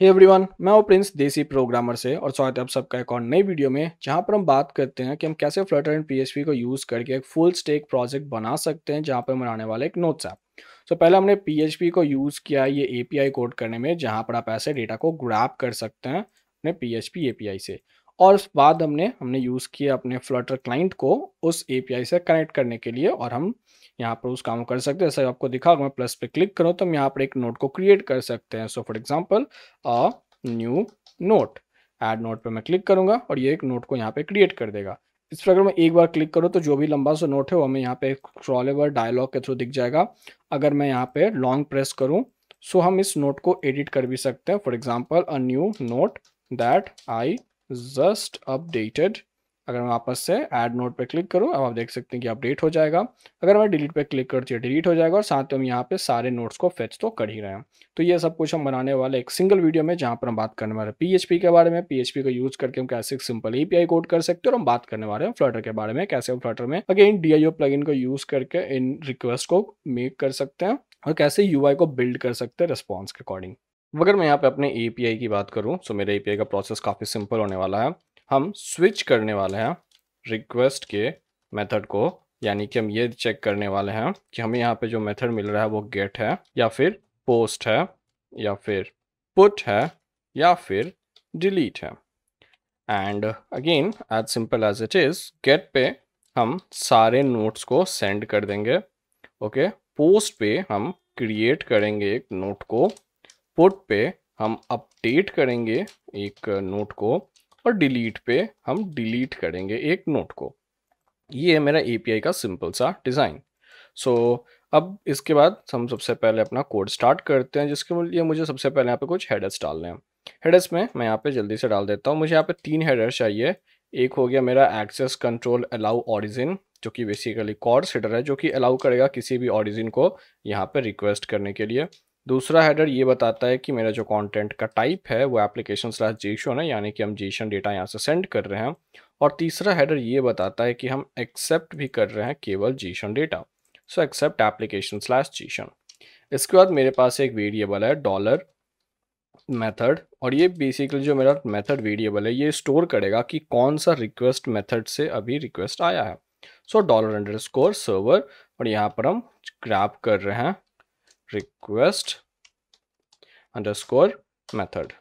Hey everyone मैं हूं Prince देसी प्रोग्रामर से और स्वागत है आप सबका एक और नई वीडियो में जहां पर हम बात करते हैं कि हम कैसे फ्लटर एंड पीएसपी को यूज़ करके एक फुल स्टेक प्रोजेक्ट बना सकते हैं जहां पर हम बनाने वाले एक नोट्स ऐप सो पहले हमने पीएचपी को यूज़ किया ये एपीआई कोड करने में जहाँ पर आप ऐसे डेटा को ग्रैप कर सकते हैं अपने पी एपीआई से और उस बाद हमने हमने यूज़ किया अपने फ्लटर क्लाइंट को उस एपीआई से कनेक्ट करने के लिए और हम यहाँ पर उस काम कर सकते हैं जैसे आपको दिखा मैं प्लस पे क्लिक करूँ तो हम यहाँ पर एक नोट को क्रिएट कर सकते हैं so for example a new note add note पर मैं क्लिक करूँगा और ये एक नोट को यहाँ पर क्रिएट कर देगा इस पर अगर मैं एक बार क्लिक करूँ तो जो भी लंबा सा नोट है वो हमें यहाँ पे क्रॉलेवर डायलॉग के थ्रू दिख जाएगा अगर मैं यहाँ पे लॉन्ग प्रेस करूँ सो हम इस नोट को एडिट कर भी सकते हैं for example a new note that I just updated अगर मैं वापस से ऐड नोट पे क्लिक करूँ अब आप देख सकते हैं कि अपडेट हो जाएगा अगर मैं डिलीट पे क्लिक करती हूँ डिलीट हो जाएगा और साथ में हम यहाँ पे सारे नोट्स को फेच तो कर ही रहे हैं तो ये सब कुछ हम बनाने वाले एक सिंगल वीडियो में जहाँ पर हम बात करने वाले एच पी के बारे में पी को यूज करके हम कैसे सिंपल एपीआई कोड कर सकते हैं और हम बात करने वाले हैं फ्लटर के बारे में कैसे हम फ्लटर में अगेन डी प्लगइन को यूज करके इन रिक्वेस्ट को मेक कर सकते हैं और कैसे यूआई को बिल्ड कर सकते हैं रिस्पॉन्स के अकॉर्डिंग अगर मैं यहाँ पे अपने ए की बात करूँ तो मेरे ए का प्रोसेस काफ़ी सिंपल होने वाला है हम स्विच करने वाले हैं रिक्वेस्ट के मेथड को यानी कि हम ये चेक करने वाले हैं कि हमें यहाँ पे जो मेथड मिल रहा है वो गेट है या फिर पोस्ट है या फिर पुट है या फिर डिलीट है and again as simple as it is get पे हम सारे नोट्स को सेंड कर देंगे ओके okay? पोस्ट पे हम क्रिएट करेंगे एक नोट को पुट पे हम अपडेट करेंगे एक नोट को और डिलीट पे हम डिलीट करेंगे एक नोट को ये है मेरा एपीआई का सिंपल सा डिज़ाइन सो so, अब इसके बाद हम सबसे पहले अपना कोड स्टार्ट करते हैं जिसके लिए मुझे सबसे पहले यहाँ पे कुछ हेडर्स डालने हैं हेडर्स में मैं यहाँ पे जल्दी से डाल देता हूँ मुझे यहाँ पे तीन हेडर्स चाहिए एक हो गया मेरा एक्सेस कंट्रोल अलाउ ऑरिजिन जो कि बेसिकली कॉर्ड हेडर है जो कि अलाउ करेगा किसी भी ऑरिजिन को यहाँ पर रिक्वेस्ट करने के लिए दूसरा हेडर ये बताता है कि मेरा जो कंटेंट का टाइप है वो एप्लीकेशन स्लैश जीशन है यानी कि हम जीशन डेटा यहाँ से सेंड कर रहे हैं और तीसरा हेडर ये बताता है कि हम एक्सेप्ट भी कर रहे हैं केवल JSON data so accept application slash JSON इसके बाद मेरे पास एक वेरिएबल है डॉलर मेथड और ये बेसिकली जो मेरा मेथड वेरिएबल है ये स्टोर करेगा कि कौन सा रिक्वेस्ट मेथड से अभी रिक्वेस्ट आया है so dollar underscore server और यहाँ पर हम ग्रैप कर रहे हैं रिक्वेस्ट अंडरस्कोर मेथड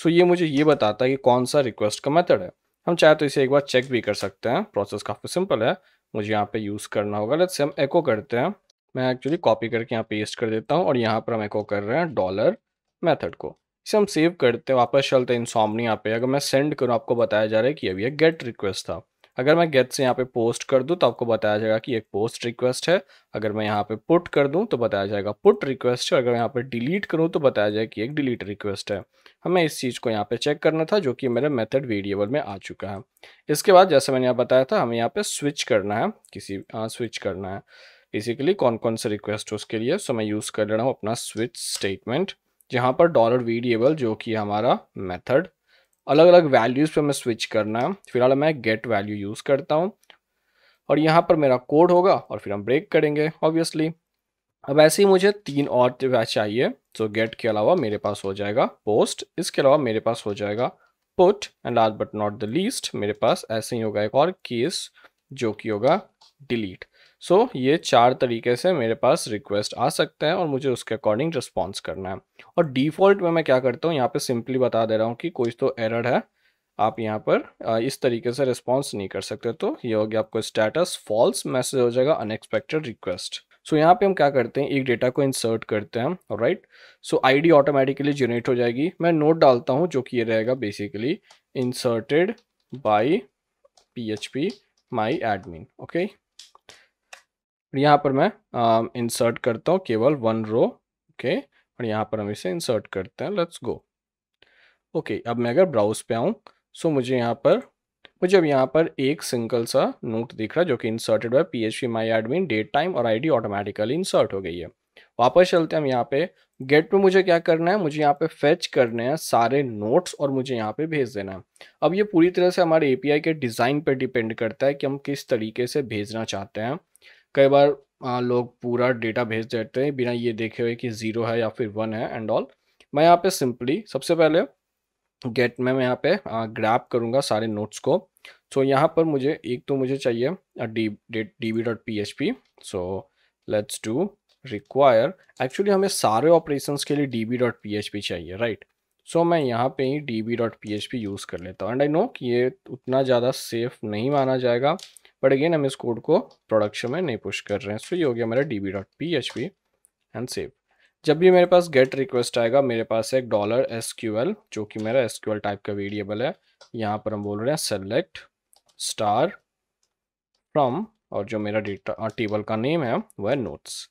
सो ये मुझे ये बताता है कि कौन सा रिक्वेस्ट का मेथड है हम चाहे तो इसे एक बार चेक भी कर सकते हैं प्रोसेस काफ़ी सिंपल है मुझे यहाँ पे यूज़ करना होगा लेट्स से हम एको करते हैं मैं एक्चुअली कॉपी करके यहाँ पेस्ट कर देता हूँ और यहाँ पर हम एको कर रहे हैं डॉलर मेथड को इसे हम सेव करते हैं वापस चलते हैं इंसॉमनी यहाँ पे अगर मैं सेंड करूँ आपको बताया जा रहा है कि अभी यह गेट रिक्वेस्ट था अगर मैं गेट से यहाँ पे पोस्ट कर दूँ तो आपको बताया जाएगा कि एक पोस्ट रिक्वेस्ट है अगर मैं यहाँ पे पुट कर दूँ तो बताया जाएगा पुट रिक्वेस्ट है अगर मैं यहाँ पे डिलीट करूँ तो बताया जाएगा कि एक डिलीट रिक्वेस्ट है हमें इस चीज़ को यहाँ पे चेक करना था जो कि मेरे मेथड वेरिएबल में आ चुका है इसके बाद जैसे मैंने यहाँ बताया था हमें यहाँ पे स्विच करना है किसी स्विच हाँ, करना है बेसिकली कौन कौन से रिक्वेस्ट उसके लिए सो मैं यूज़ कर रहा हूँ अपना स्विच स्टेटमेंट जहाँ पर डॉलर वेरिएबल जो कि हमारा मेथड अलग अलग वैल्यूज़ पे मैं स्विच करना है फिलहाल मैं गेट वैल्यू यूज़ करता हूँ और यहाँ पर मेरा कोड होगा और फिर हम ब्रेक करेंगे ऑब्वियसली अब ऐसे ही मुझे तीन और चाहिए सो गेट के अलावा मेरे पास हो जाएगा पोस्ट इसके अलावा मेरे पास हो जाएगा put and last but not the least मेरे पास ऐसे ही होगा एक और केस जो कि होगा डिलीट सो so, ये चार तरीके से मेरे पास रिक्वेस्ट आ सकते हैं और मुझे उसके अकॉर्डिंग रिस्पॉन्स करना है और डिफ़ॉल्ट में मैं क्या करता हूँ यहाँ पे सिंपली बता दे रहा हूँ कि कोई तो एरर है आप यहाँ पर इस तरीके से रिस्पॉन्स नहीं कर सकते तो ये हो गया आपको स्टेटस फॉल्स मैसेज हो जाएगा अनएक्सपेक्टेड रिक्वेस्ट सो यहाँ पे हम क्या करते हैं एक डेटा को इंसर्ट करते हैं right so the automatically generate हो जाएगी मैं नोट डालता हूँ जो कि ये रहेगा basically inserted by P H P my admin okay यहाँ पर मैं इंसर्ट um, करता हूँ केवल वन रो ओके और यहाँ पर हम इसे इंसर्ट करते हैं लेट्स गो ओके अब मैं अगर ब्राउज पे आऊँ सो मुझे यहाँ पर मुझे अब यहाँ पर एक सिंगल सा नोट दिख रहा है जो कि इंसर्टेड हुआ P H P my admin date time और आईडी ऑटोमेटिकली इंसर्ट हो गई है वापस चलते हैं हम यहाँ पे गेट पे मुझे क्या करना है मुझे यहाँ पे फेच करने हैं सारे नोट्स और मुझे यहाँ पे भेज देना है अब ये पूरी तरह से हमारे एपीआई के डिज़ाइन पे डिपेंड करता है कि हम किस तरीके से भेजना चाहते हैं कई बार आ, लोग पूरा डेटा भेज देते हैं बिना ये देखे हुए कि ज़ीरो है या फिर वन है एंड ऑल मैं यहाँ पे सिंपली सबसे पहले गेट में मैं यहाँ पे ग्रैप करूँगा सारे नोट्स को सो so, यहाँ पर मुझे एक तो मुझे चाहिए D B dot P H P so let's do require actually हमें सारे ऑपरेशन के लिए D B dot P H P चाहिए राइट सो so, मैं यहाँ पे ही D B dot P H P use कर लेता हूँ एंड आई नो कि ये उतना ज़्यादा सेफ नहीं माना जाएगा बट अगेन हम इस कोड को प्रोडक्शन में नहीं पुश कर रहे हैं सो ये हो गया मेरा D B dot P H P and save जब भी मेरे पास गेट रिक्वेस्ट आएगा मेरे पास एक डॉलर एस क्यू एल जो कि मेरा एस क्यू एल टाइप का वेरिएबल है यहाँ पर हम बोल रहे हैं सेलेक्ट स्टार फ्रॉम और जो मेरा डेटा टेबल का नेम है वह नोट्स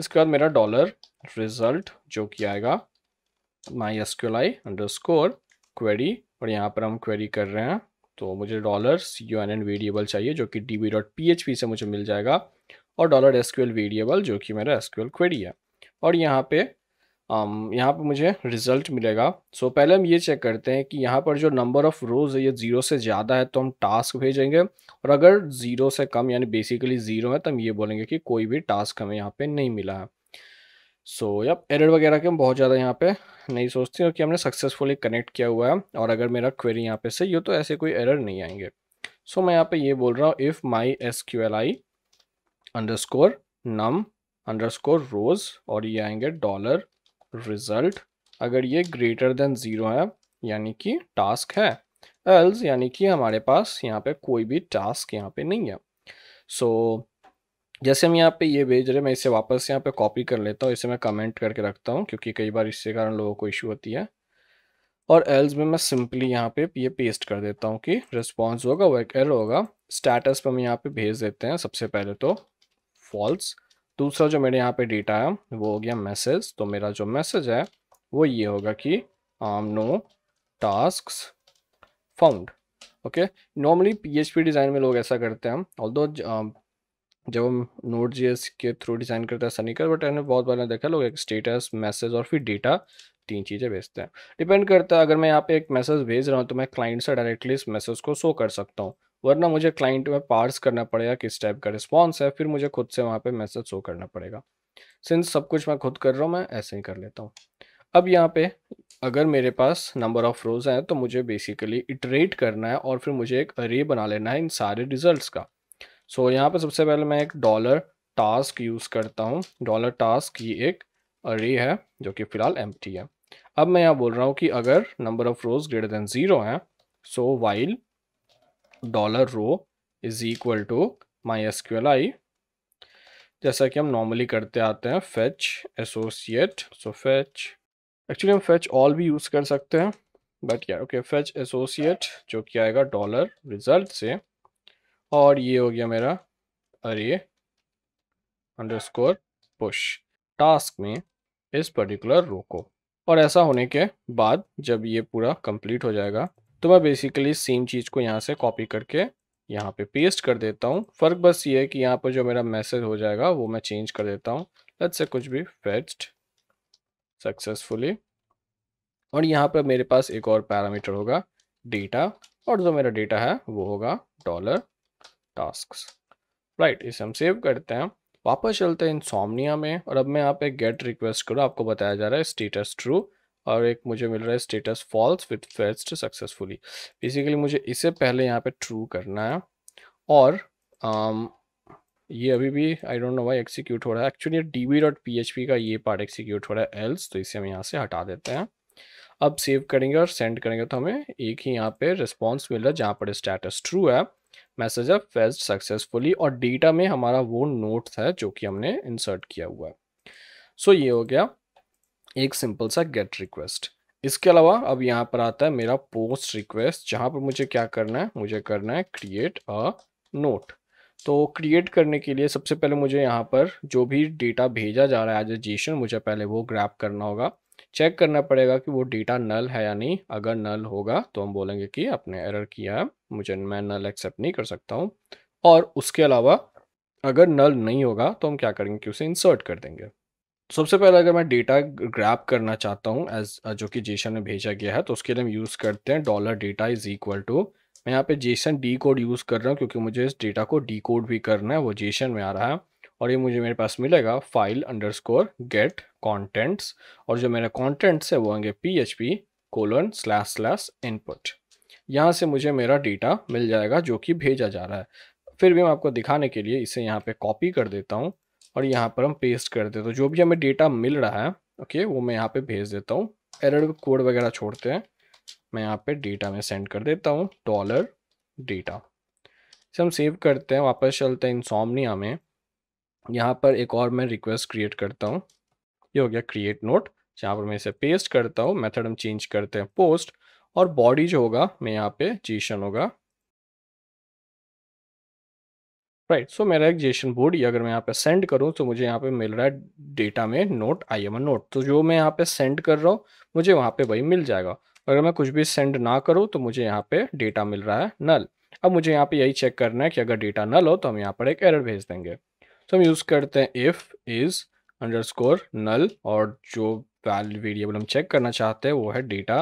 इसके बाद मेरा डॉलर रिजल्ट जो कि आएगा my S Q L I underscore query और यहाँ पर हम क्वेरी कर रहे हैं तो मुझे dollar C N N variable चाहिए जो कि D B dot P H P से मुझे मिल जाएगा और dollar S Q L variable जो कि मेरा एस क्यू एल क्वेरी है और यहाँ पे आम, um, यहाँ पे मुझे रिजल्ट मिलेगा सो so, पहले हम ये चेक करते हैं कि यहाँ पर जो नंबर ऑफ़ रोज़ है ये ज़ीरो से ज़्यादा है तो हम टास्क भेजेंगे और अगर ज़ीरो से कम यानी बेसिकली ज़ीरो है तो हम ये बोलेंगे कि कोई भी टास्क हमें यहाँ पर नहीं मिला है सो यप एरर वगैरह के हम बहुत ज़्यादा यहाँ पे नहीं सोचते क्योंकि हमने सक्सेसफुली कनेक्ट किया हुआ है और अगर मेरा क्वेरी यहाँ पे से ये तो ऐसे कोई एरर नहीं आएंगे सो so, मैं यहाँ पे ये बोल रहा हूँ if my S Q L I underscore num underscore rows और ये आएंगे डॉलर रिजल्ट अगर ये ग्रेटर देन ज़ीरो है यानी कि टास्क है एल्स यानी कि हमारे पास यहाँ पे कोई भी टास्क यहाँ पे नहीं है सो so, जैसे हम यहाँ पे ये भेज रहे हैं मैं इसे वापस यहाँ पे कॉपी कर लेता हूँ इसे मैं कमेंट करके रखता हूँ क्योंकि कई बार इसके कारण लोगों को इशू होती है और एल्स में मैं सिंपली यहाँ पे ये पेस्ट कर देता हूँ कि रिस्पॉन्स होगा वो एक एल होगा स्टेटस पर हम यहाँ पे भेज देते हैं सबसे पहले तो फॉल्स दूसरा जो मेरे यहाँ पे डेटा है वो हो गया मैसेज तो मेरा जो मैसेज है वो ये होगा कि um no task found okay normally P design में लोग ऐसा करते हैं ऑल जब हम नोट जी के थ्रू डिज़ाइन करते हैं सनीकर बट मैंने बहुत बार देखा लोग एक स्टेटस मैसेज और फिर डेटा तीन चीज़ें भेजते हैं डिपेंड करता है अगर मैं यहाँ पे एक मैसेज भेज रहा हूँ तो मैं क्लाइंट से डायरेक्टली इस मैसेज को शो कर सकता हूँ वरना मुझे क्लाइंट में पार्स करना पड़ेगा किस टाइप का रिस्पॉन्स है फिर मुझे खुद से वहाँ पर मैसेज शो करना पड़ेगा सिंस सब कुछ मैं खुद कर रहा हूँ मैं ऐसे ही कर लेता हूँ अब यहाँ पे अगर मेरे पास नंबर ऑफ रोज हैं तो मुझे बेसिकली इटरेट करना है और फिर मुझे एक अरे बना लेना है इन सारे रिजल्ट्स का सो so, यहाँ पे सबसे पहले मैं एक डॉलर टास्क यूज़ करता हूँ डॉलर टास्क ये एक अरे है जो कि फ़िलहाल एम है अब मैं यहाँ बोल रहा हूँ कि अगर number of rows greater than zero हैं so while dollar row is equal to my S I जैसा कि हम नॉर्मली करते आते हैं fetch associate so fetch actually हम फेच ऑल भी यूज़ कर सकते हैं बट यार ओके फेच एसोसिएट जो कि आएगा डॉलर रिजल्ट से और ये हो गया मेरा अरे अंडरस्कोर पुश टास्क में इस पर्टिकुलर रो को और ऐसा होने के बाद जब ये पूरा कंप्लीट हो जाएगा तो मैं बेसिकली सेम चीज़ को यहाँ से कॉपी करके यहाँ पे पेस्ट कर देता हूँ फ़र्क बस ये है कि यहाँ पर जो मेरा मैसेज हो जाएगा वो मैं चेंज कर देता हूँ लेट्स से कुछ भी फेस्ट सक्सेसफुली और यहाँ पर मेरे पास एक और पैरामीटर होगा डेटा और जो मेरा डेटा है वो होगा डॉलर टास्क राइट इसे हम सेव करते हैं वापस चलते हैं इंसोमनिया में और अब मैं यहाँ पे गेट रिक्वेस्ट करूँ आपको बताया जा रहा है स्टेटस ट्रू और एक मुझे मिल रहा है status false with fetched successfully basically मुझे इसे पहले यहाँ पे ट्रू करना है और आम, um, ये अभी भी I don't know why execute हो रहा है actually D B dot P H P का ये पार्ट एक्सिक्यूट हो रहा है एल्स तो इसे हम यहाँ से हटा देते हैं अब सेव करेंगे और सेंड करेंगे तो हमें एक ही यहाँ पे रिस्पॉन्स मिल रहा है जहाँ पर स्टेटस ट्रू है मैसेज है फेस्ट सक्सेसफुली और डेटा में हमारा वो नोट है जो कि हमने इंसर्ट किया हुआ है सो so, ये हो गया एक सिंपल सा गेट रिक्वेस्ट इसके अलावा अब यहाँ पर आता है मेरा पोस्ट रिक्वेस्ट जहाँ पर मुझे क्या करना है मुझे करना है क्रिएट अ नोट तो क्रिएट करने के लिए सबसे पहले मुझे यहाँ पर जो भी डेटा भेजा जा रहा है एज ए जीशन मुझे पहले वो ग्रैप करना होगा चेक करना पड़ेगा कि वो डेटा नल है या नहीं अगर नल होगा तो हम बोलेंगे कि आपने एरर किया मुझे मैं नल एक्सेप्ट नहीं कर सकता हूँ और उसके अलावा अगर नल नहीं होगा तो हम क्या करेंगे कि उसे इंसर्ट कर देंगे सबसे पहले अगर मैं डेटा ग्रैप करना चाहता हूँ एज जो कि जेसन में भेजा गया है तो उसके लिए हम यूज़ करते हैं dollar data is equal to मैं यहाँ पे जेसन डी कोड यूज़ कर रहा हूँ क्योंकि मुझे इस डेटा को डी कोड भी करना है वो जेसन में आ रहा है और ये मुझे मेरे पास मिलेगा file underscore get contents और जो मेरा कॉन्टेंट्स है वो होंगे P H P colon slash slash input यहाँ से मुझे मेरा डेटा मिल जाएगा जो कि भेजा जा रहा है फिर भी मैं आपको दिखाने के लिए इसे यहाँ पे कॉपी कर देता हूँ और यहाँ पर हम पेस्ट कर देते हैं तो जो भी हमें डेटा मिल रहा है ओके वो मैं यहाँ पे भेज देता हूँ एरर कोड वगैरह छोड़ते हैं मैं यहाँ पे डेटा में सेंड कर देता हूँ डॉलर डेटा इसे हम सेव करते हैं वापस चलते हैं इंसॉमनिया में यहाँ पर एक और मैं रिक्वेस्ट क्रिएट करता हूँ ये हो गया क्रिएट नोट जहाँ पर मैं इसे पेस्ट करता हूँ मेथड हम चेंज करते हैं पोस्ट और बॉडी जो होगा मैं यहाँ पे जीशन होगा राइट right, सो so मेरा एक जेशन बोर्ड ये अगर मैं यहाँ पे सेंड करूँ तो मुझे यहाँ पे मिल रहा है डेटा में नोट आई एम नोट तो जो मैं यहाँ पे सेंड कर रहा हूँ मुझे वहाँ पे वही मिल जाएगा अगर मैं कुछ भी सेंड ना करूँ तो मुझे यहाँ पे डेटा मिल रहा है नल अब मुझे यहाँ पे यही चेक करना है कि अगर डेटा नल हो तो हम यहाँ पर एक एरर भेज देंगे तो हम यूज़ करते हैं इफ़ इज़ अंडरस्कोर नल और जो वैल्यू वेरिएबल हम चेक करना चाहते हैं वो है डेटा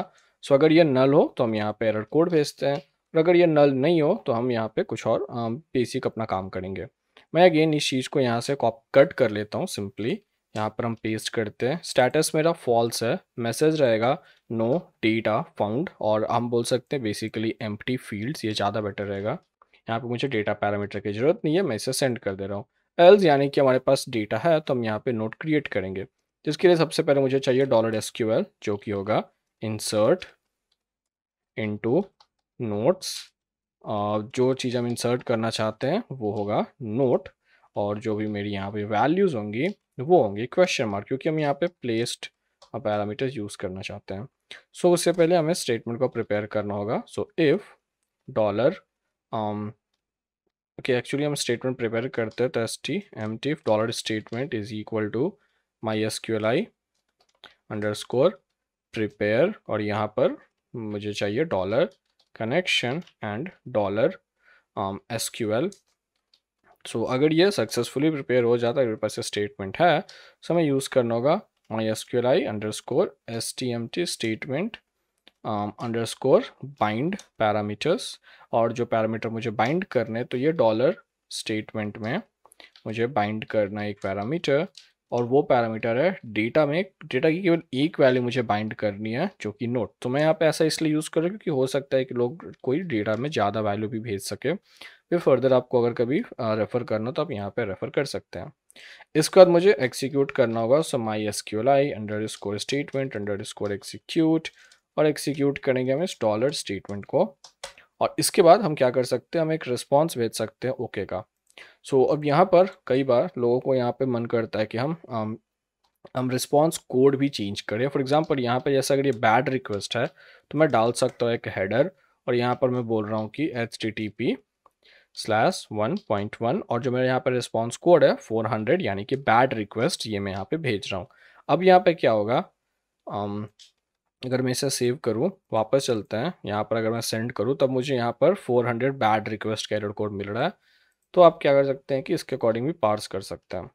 सो अगर ये नल हो तो हम यहाँ पे एरर कोड भेजते हैं और अगर ये नल नहीं हो तो हम यहाँ पे कुछ और बेसिक अपना काम करेंगे मैं अगेन इस चीज़ को यहाँ से कॉप कट कर लेता हूँ सिंपली यहाँ पर हम पेस्ट करते हैं स्टेटस मेरा फॉल्स है मैसेज रहेगा नो डेटा फाउंड और हम बोल सकते हैं बेसिकली एम्प्टी फील्ड्स ये ज़्यादा बेटर रहेगा यहाँ पे मुझे डेटा पैरामीटर की ज़रूरत नहीं है मैं इसे सेंड कर दे रहा हूँ एल्स यानी कि हमारे पास डेटा है तो हम यहाँ पे नोट क्रिएट करेंगे जिसके लिए सबसे पहले मुझे चाहिए डॉलर एस जो कि होगा इंसर्ट इनटू नोट्स जो चीज़ हम इंसर्ट करना चाहते हैं वो होगा नोट और जो भी मेरी यहाँ पे वैल्यूज़ होंगी वो होंगी क्वेश्चन मार्क क्योंकि हम यहाँ पे प्लेस्ड पैरामीटर्स यूज़ करना चाहते हैं सो so, उससे पहले हमें स्टेटमेंट को प्रिपेयर करना होगा so if dollar okay actually हम स्टेटमेंट प्रिपेयर करते हैं तो S T M T dollar statement is equal to my S Q L I underscore prepare और यहाँ पर मुझे चाहिए dollar connection and dollar S Q L so अगर ये सक्सेसफुली प्रिपेयर हो जाता है मेरे पास स्टेटमेंट है सो तो हमें यूज़ करना होगा my S Q L I underscore S T M T statement underscore bind parameters और जो पैरामीटर मुझे बाइंड करने तो ये डॉलर स्टेटमेंट में मुझे बाइंड करना एक पैरामीटर और वो पैरामीटर है डेटा में डेटा की केवल एक वैल्यू मुझे बाइंड करनी है जो कि नोट तो मैं यहाँ पे ऐसा इसलिए यूज़ कर रहा हूँ क्योंकि हो सकता है कि लोग कोई डेटा में ज़्यादा वैल्यू भी भेज सके फिर फर्दर आपको अगर कभी रेफ़र करना तो आप यहाँ पे रेफ़र कर सकते हैं इसके बाद मुझे एक्सिक्यूट करना होगा so my S QL I underscore statement underscore execute और एक्सिक्यूट करेंगे हम इस डॉलर स्टेटमेंट को और इसके बाद हम क्या कर सकते हैं हम एक रिस्पॉन्स भेज सकते हैं ओके का सो so, अब यहाँ पर कई बार लोगों को यहाँ पे मन करता है कि हम um, हम, हम रिस्पॉन्स कोड भी चेंज करें फॉर एग्जांपल यहाँ पर जैसा अगर ये बैड रिक्वेस्ट है तो मैं डाल सकता हूँ एक हेडर और यहाँ पर मैं बोल रहा हूँ कि H T T P slash one point one और जो मेरे यहाँ पर रिस्पॉन्स कोड है फोर हंड्रेड यानी कि बैड रिक्वेस्ट ये मैं यहाँ पे भेज रहा हूँ अब यहाँ पे क्या होगा um, अगर मैं इसे सेव करूँ वापस चलते हैं यहाँ पर अगर मैं सेंड करूँ तब मुझे यहाँ पर 400 hundred bad request carrier code मिल रहा है तो आप क्या कर सकते हैं कि इसके अकॉर्डिंग भी पार्स कर सकते हैं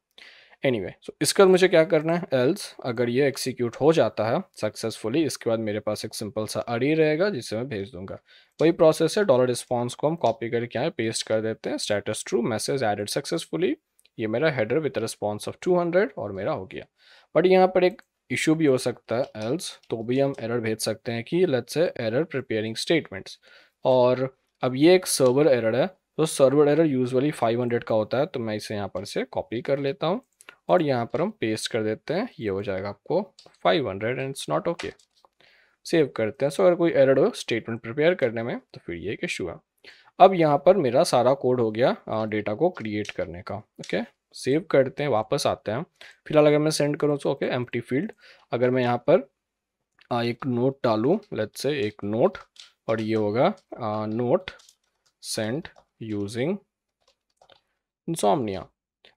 एनी anyway, सो so इसका मुझे क्या करना है एल्स अगर ये एक्सिक्यूट हो जाता है सक्सेसफुली इसके बाद मेरे पास एक सिंपल सा अड़ी रहेगा जिसे मैं भेज दूंगा वही प्रोसेस है डॉलर रिस्पॉन्स को हम कॉपी करके आए पेस्ट कर देते हैं status true message added successfully ये मेरा हेडर विथ रिस्पॉन्स ऑफ 200 और मेरा हो गया बट यहाँ पर एक इशू भी हो सकता है एल्स तो भी हम एरर भेज सकते हैं कि let's say error preparing statements और अब ये एक सर्वर एरर है तो सर्वर एरर यूजुअली 500 का होता है तो मैं इसे यहाँ पर से कॉपी कर लेता हूँ और यहाँ पर हम पेस्ट कर देते हैं ये हो जाएगा आपको 500 and it's not okay save करते हैं सो अगर कोई एरर हो स्टेटमेंट प्रिपेयर करने में तो फिर ये एक इशू है अब यहाँ पर मेरा सारा कोड हो गया डेटा को क्रिएट करने का ओके okay? सेव करते हैं वापस आते हैं फिलहाल अगर मैं सेंड करूँ तो ओके एम फील्ड अगर मैं यहाँ पर आ, एक नोट डालूँ लेट से एक नोट और ये होगा आ, नोट सेंड यूजिंग इंसोमनिया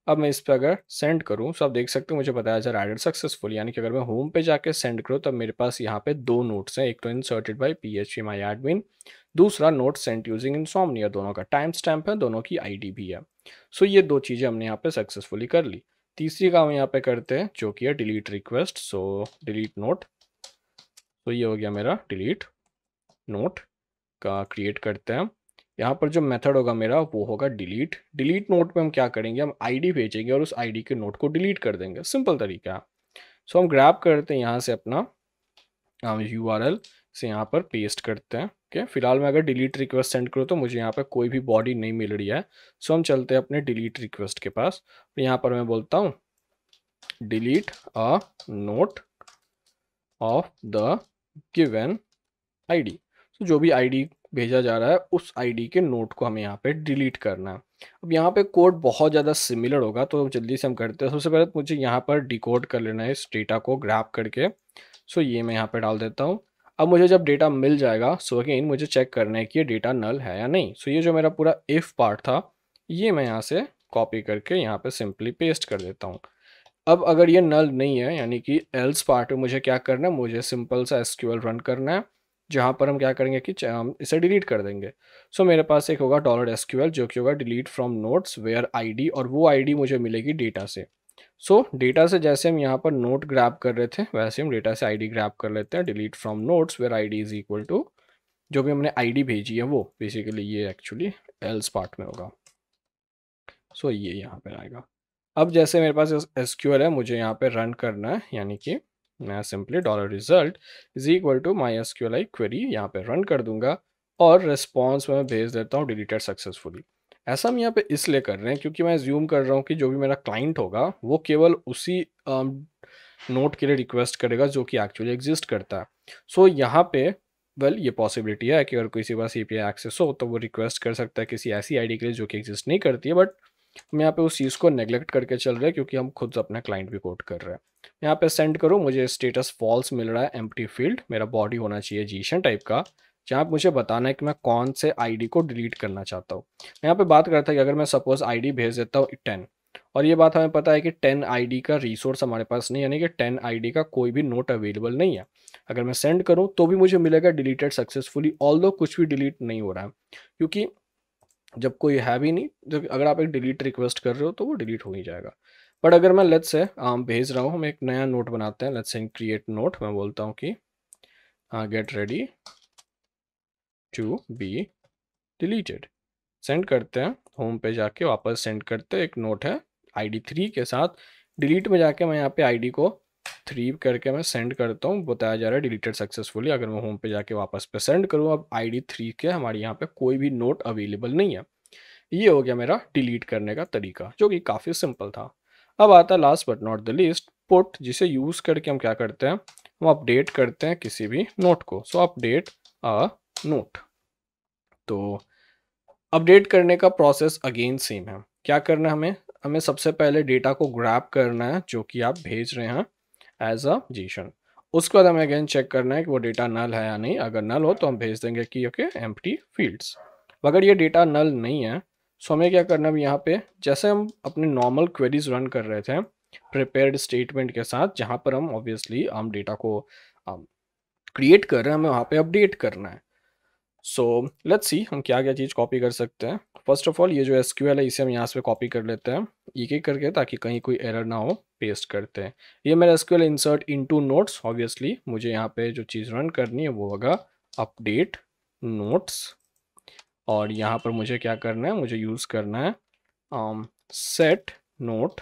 अब मैं इस पर अगर सेंड करूं तो आप देख सकते हो मुझे बताया जा रहा है सक्सेसफुल यानी कि अगर मैं होम पे जाके सेंड करूं तब मेरे पास यहाँ पे दो नोट्स हैं एक तो inserted by P H my admin दूसरा नोट सेंट यूजिंग इंसोमनिया दोनों का टाइम स्टैम्प है दोनों की आईडी भी है सो ये दो चीज़ें हमने यहाँ पे सक्सेसफुली कर ली तीसरी काम यहाँ पे करते हैं जो कि है delete request so delete note तो ये हो गया मेरा डिलीट नोट का क्रिएट करते हैं यहाँ पर जो मेथड होगा मेरा वो होगा डिलीट डिलीट नोट पे हम क्या करेंगे हम आईडी भेजेंगे और उस आईडी के नोट को डिलीट कर देंगे सिंपल तरीका है सो हम ग्रैप करते हैं यहाँ से अपना हम यू से यहाँ पर पेस्ट करते हैं ओके फिलहाल मैं अगर डिलीट रिक्वेस्ट सेंड करूँ तो मुझे यहाँ पर कोई भी बॉडी नहीं मिल रही है सो हम चलते हैं अपने डिलीट रिक्वेस्ट के पास तो यहाँ पर मैं बोलता हूँ delete a note of the given ID so जो भी आईडी भेजा जा रहा है उस आईडी के नोट को हमें यहाँ पे डिलीट करना है अब यहाँ पे कोड बहुत ज़्यादा सिमिलर होगा तो जल्दी से हम करते हैं सबसे पहले मुझे यहाँ पर डिकोड कर लेना है इस डेटा को ग्रैप करके सो ये मैं यहाँ पे डाल देता हूँ अब मुझे जब डेटा मिल जाएगा सो so अगेन मुझे चेक करना है कि ये डेटा नल है या नहीं सो so ये जो मेरा पूरा इफ़ पार्ट था ये मैं यहाँ से कॉपी करके यहाँ पे सिंपली पेस्ट कर देता हूँ अब अगर ये नल नहीं है यानी कि एल्स पार्ट में मुझे क्या करना है मुझे सिंपल सा एस रन करना है जहाँ पर हम क्या करेंगे कि हम इसे डिलीट कर देंगे सो so, मेरे पास एक होगा डॉलर एस जो कि होगा delete from notes where D और वो डी मुझे मिलेगी डेटा से सो so, डेटा से जैसे हम यहाँ पर नोट ग्रैप कर रहे थे वैसे हम डेटा से आईडी ग्रैप कर लेते हैं delete from notes where ID is equal to जो भी हमने आईडी भेजी है वो बेसिकली ये एक्चुअली एल्स पार्ट में होगा सो so, ये यहाँ पर आएगा अब जैसे मेरे पास एस है मुझे यहाँ पर रन करना है यानी कि मैं simply dollar result is equal to my S Q L I query यहाँ पे रन कर दूंगा और रिस्पॉन्स मैं भेज देता हूँ डिलीटेड सक्सेसफुली ऐसा हम यहाँ पे इसलिए कर रहे हैं क्योंकि मैं ज्यूम कर रहा हूँ कि जो भी मेरा क्लाइंट होगा वो केवल उसी नोट के लिए रिक्वेस्ट करेगा जो कि एक्चुअली एग्जिस्ट करता है सो so, यहाँ पे वेल well, ये पॉसिबिलिटी है कि अगर किसी के पास ए एक्सेस हो तो वो रिक्वेस्ट कर सकता है किसी ऐसी आई के लिए जो कि एग्जिस्ट नहीं करती है बट हम यहाँ पे उस चीज़ को नेग्लेक्ट करके चल रहे हैं क्योंकि हम खुद अपना क्लाइंट भी कोट कर रहे हैं यहाँ पे सेंड करो मुझे स्टेटस फॉल्स मिल रहा है एम्प्टी फील्ड मेरा बॉडी होना चाहिए जीशन टाइप का जहाँ आप मुझे बताना है कि मैं कौन से आईडी को डिलीट करना चाहता हूँ यहाँ पे बात करता है कि अगर मैं सपोज आईडी भेज देता हूँ टेन और ये बात हमें पता है कि टेन आईडी का रिसोर्स हमारे पास नहीं यानी कि टेन आईडी का कोई भी नोट अवेलेबल नहीं है अगर मैं सेंड करूँ तो भी मुझे मिलेगा डिलीटेड सक्सेसफुली ऑल कुछ भी डिलीट नहीं हो रहा है क्योंकि जब कोई है भी नहीं जब अगर आप एक डिलीट रिक्वेस्ट कर रहे हो तो वो डिलीट हो ही जाएगा बट अगर मैं लेट्स से um, भेज रहा हूँ हम एक नया नोट बनाते हैं लेट्स से क्रिएट नोट मैं बोलता हूँ कि हाँ get ready to be deleted send करते हैं होम पे जाके वापस सेंड करते हैं एक नोट है आईडी थ्री के साथ डिलीट में जाके मैं यहाँ पे आईडी को थ्री करके मैं सेंड करता हूँ बताया जा रहा है डिलीटेड सक्सेसफुली अगर मैं होम पे जाके वापस पे सेंड करूँ अब डी थ्री के हमारे यहाँ पे कोई भी नोट अवेलेबल नहीं है ये हो गया मेरा डिलीट करने का तरीका जो कि काफ़ी सिंपल था अब आता है last but not the list put जिसे यूज़ करके हम क्या करते हैं हम अपडेट करते हैं किसी भी नोट को सो अपडेट अ नोट तो अपडेट करने का प्रोसेस अगेन सेम है क्या करना है हमें हमें सबसे पहले डेटा को ग्रैप करना है जो कि आप भेज रहे हैं एज अ जीशन उसके बाद हमें अगेन चेक करना है कि वो डेटा नल है या नहीं अगर नल हो तो हम भेज देंगे कि ओके एम फील्ड्स अगर ये डेटा नल नहीं है सो हमें क्या करना है यहाँ पे जैसे हम अपने नॉर्मल क्वेरीज रन कर रहे थे प्रिपेयर्ड स्टेटमेंट के साथ जहाँ पर हम ऑब्वियसली हम डेटा को क्रिएट um, कर रहे हैं हमें वहाँ पे अपडेट करना है सो लेट्स सी हम क्या क्या चीज़ कॉपी कर सकते हैं फर्स्ट ऑफ ऑल ये जो एस है इसे हम यहाँ से कॉपी कर लेते हैं एक एक करके ताकि कहीं कोई एरर ना हो पेस्ट करते हैं ये मेरा S insert into notes obviously मुझे यहाँ पे जो चीज़ रन करनी है वो होगा अपडेट नोट्स और यहाँ पर मुझे क्या करना है मुझे यूज़ करना है set note